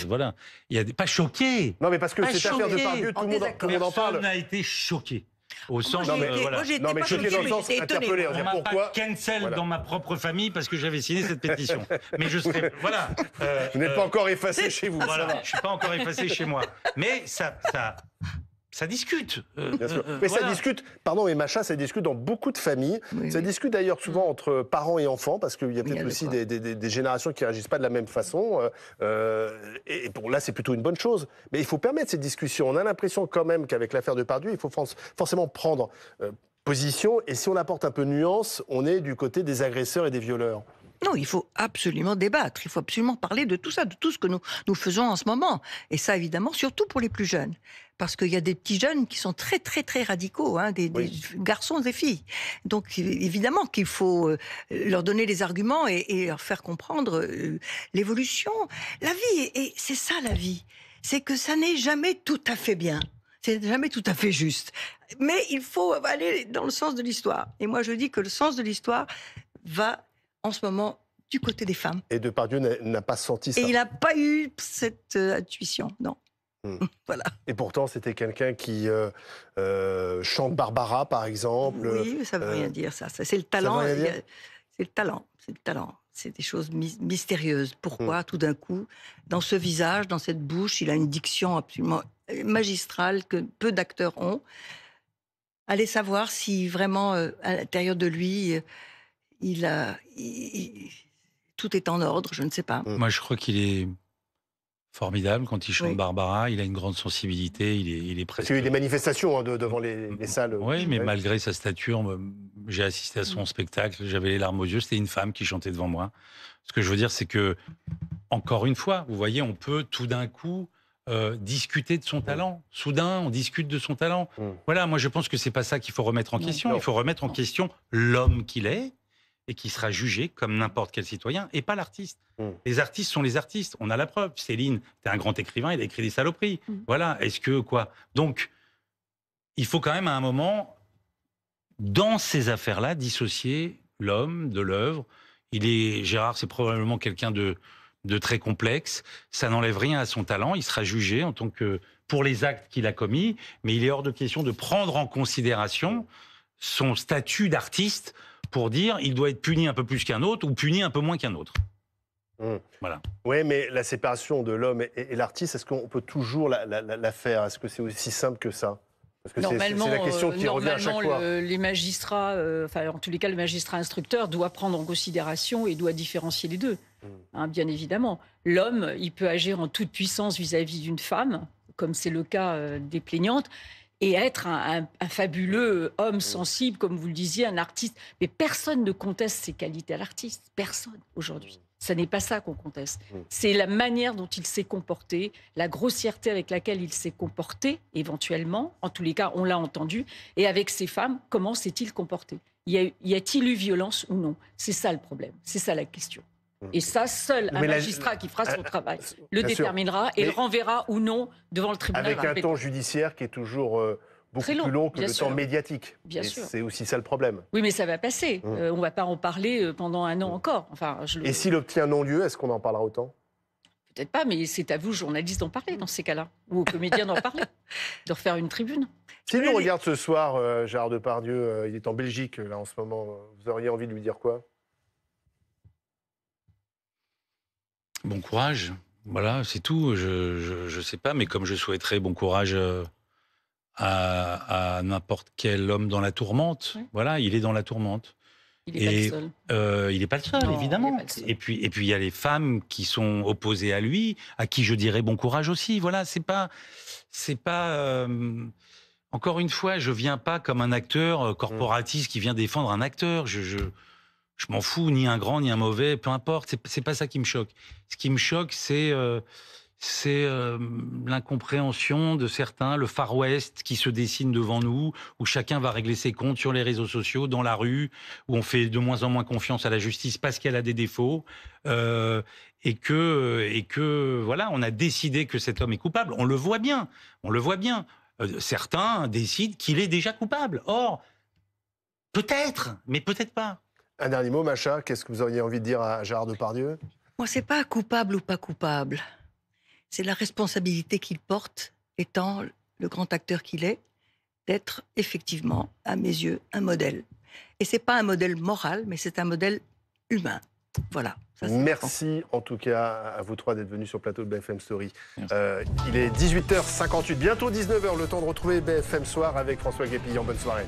voilà. Il y a des, pas choqués. Non, mais parce que c'est cette affaire de Pardieu, tout, le monde en parle. Personne n'a été choqué. Au sens, non, mais, voilà. non, mais choqué dans le sens interpellé. On m'a pourquoi... pas cancel dans ma propre famille parce que j'avais signé cette pétition. (laughs) mais je serais, voilà. je vous pas encore effacé chez vous. Voilà, je suis pas encore effacé chez moi. Mais ça, ça, ça discute. Euh, euh, euh, mais ça discute, pardon, mais machin, ça discute dans beaucoup de familles. ça discute d'ailleurs souvent mm. entre parents et enfants, parce qu'il y a peut-être aussi des, générations qui réagissent pas de la même façon. et, pour là, c'est plutôt une bonne chose. Mais il faut permettre ces discussions. On a l'impression quand même qu'avec l'affaire de Pardieu, il faut forcément prendre position. Et si on apporte un peu de nuance, on est du côté des agresseurs et des violeurs. Non, il faut absolument débattre, il faut absolument parler de tout ça, de tout ce que nous, nous faisons en ce moment. Et ça, évidemment, surtout pour les plus jeunes. Parce qu'il y a des petits jeunes qui sont très, très, très radicaux, hein, des, garçons et filles. Donc, évidemment qu'il faut euh, leur donner les arguments et, et leur faire comprendre euh, l'évolution. La vie, et c'est ça la vie, c'est que ça n'est jamais tout à fait bien. C'est jamais tout à fait juste. Mais il faut aller dans le sens de l'histoire. Et moi, je dis que le sens de l'histoire va en ce moment du côté des femmes. Et Depardieu n'a pas senti ça. Et il n'a pas eu cette euh, intuition, non. Hmm. (laughs) Voilà. Et pourtant, c'était quelqu'un qui euh, euh, chante Barbara, par exemple. Oui, ça ne veut rien dire, ça. C'est le talent. C'est le talent. C'est le talent. C'est des choses mystérieuses. Pourquoi, hmm. tout d'un coup, dans ce visage, dans cette bouche, il a une diction absolument magistrale que peu d'acteurs ont. Allez savoir si vraiment, à l'intérieur de lui, il a. tout est en ordre, je ne sais pas. Moi, je crois qu'il est formidable quand il chante Barbara. Il a une grande sensibilité. Il est, il est Il y a eu des manifestations hein, devant les, salles. Oui, mais malgré sa stature, j'ai assisté à son mm. spectacle. J'avais les larmes aux yeux. C'était une femme qui chantait devant moi. Ce que je veux dire, c'est que encore une fois, vous voyez, on peut tout d'un coup. Euh, discuter de son mm. talent. Soudain, on discute de son talent. Mm. Voilà, moi je pense que c'est pas ça qu'il faut remettre en question. Il faut remettre en question l'homme qu'il est, et qui sera jugé comme n'importe quel citoyen et pas l'artiste. Mm. Les artistes sont les artistes. On a la preuve. Céline, tu es un grand écrivain, il a écrit des saloperies. Mm. Voilà. Est-ce que quoi Donc, il faut quand même à un moment, dans ces affaires-là, dissocier l'homme de l'œuvre. Il est Gérard, c'est probablement quelqu'un de de très complexe. Ça n'enlève rien à son talent. Il sera jugé en tant que pour les actes qu'il a commis, mais il est hors de question de prendre en considération son statut d'artiste pour dire il doit être puni un peu plus qu'un autre ou puni un peu moins qu'un autre. Mmh. Voilà. Oui, mais la séparation de l'homme et, l'artiste, est-ce qu'on peut toujours la, faire Est-ce que c'est aussi simple que ça parce que normalement, c'est la question euh, qui revient à chaque fois. les magistrats, euh, enfin en tous les cas, le magistrat instructeur doit prendre en considération et doit différencier les deux, mmh. hein, bien évidemment. L'homme, il peut agir en toute puissance vis-à-vis d'une femme, comme c'est le cas euh, des plaignantes et être un, fabuleux homme sensible, comme vous le disiez, un artiste. Mais personne ne conteste ses qualités à l'artiste, personne aujourd'hui. Ce n'est pas ça qu'on conteste. C'est la manière dont il s'est comporté, la grossièreté avec laquelle il s'est comporté, éventuellement. En tous les cas, on l'a entendu. Et avec ses femmes, comment s'est-il comporté Y a-t-il eu violence ou non C'est ça le problème. C'est ça la question. Et ça, seul un magistrat qui fera son ah, travail ah, le déterminera et le renverra ou non devant le tribunal. Avec un temps judiciaire qui est toujours euh, beaucoup plus long que le temps médiatique. Bien sûr. C'est aussi ça le problème. Oui, mais ça va passer. Mmh. Euh, on ne va pas en parler euh, pendant un an mmh. encore. Enfin, Et s'il obtient non-lieu, est-ce qu'on en parlera autant Peut-être pas, mais c'est à vous, journalistes, d'en parler dans ces cas-là, ou aux comédiens d'en parler, de refaire une tribune. Si nous regarde ce soir, Gérard Depardieu, il est en Belgique là en ce moment, vous auriez envie de lui dire quoi Bon courage. Voilà, c'est tout. Je, ne sais pas, mais comme je souhaiterais bon courage euh, à, n'importe quel homme dans la tourmente, voilà, il est dans la tourmente. Il n'est euh, pas le seul. il n'est pas le seul, évidemment. Et puis, et puis il y a les femmes qui sont opposées à lui, à qui je dirais bon courage aussi. Voilà, c'est pas, c'est pas. Euh, encore une fois, je viens pas comme un acteur corporatiste qui vient défendre un acteur. Je, je je m'en fous, ni un grand, ni un mauvais, peu importe, c'est, pas ça qui me choque. Ce qui me choque, c'est euh, euh, l'incompréhension de certains, le Far West qui se dessine devant nous, où chacun va régler ses comptes sur les réseaux sociaux, dans la rue, où on fait de moins en moins confiance à la justice parce qu'elle a des défauts, euh, et que voilà, on a décidé que cet homme est coupable. On le voit bien, on le voit bien. certains décident qu'il est déjà coupable. Or, peut-être, mais peut-être pas. Un dernier mot, Macha, qu'est-ce que vous auriez envie de dire à Gérard Depardieu Moi, c'est pas coupable ou pas coupable. C'est la responsabilité qu'il porte, étant le grand acteur qu'il est, d'être effectivement, à mes yeux, un modèle. Et c'est pas un modèle moral, mais c'est un modèle humain. Voilà. Merci en tout cas à vous trois d'être venus sur le plateau de BFM Story. Euh, il est 18h58, bientôt 19h, le temps de retrouver BFM Soir avec François Guépillon. Bonne soirée.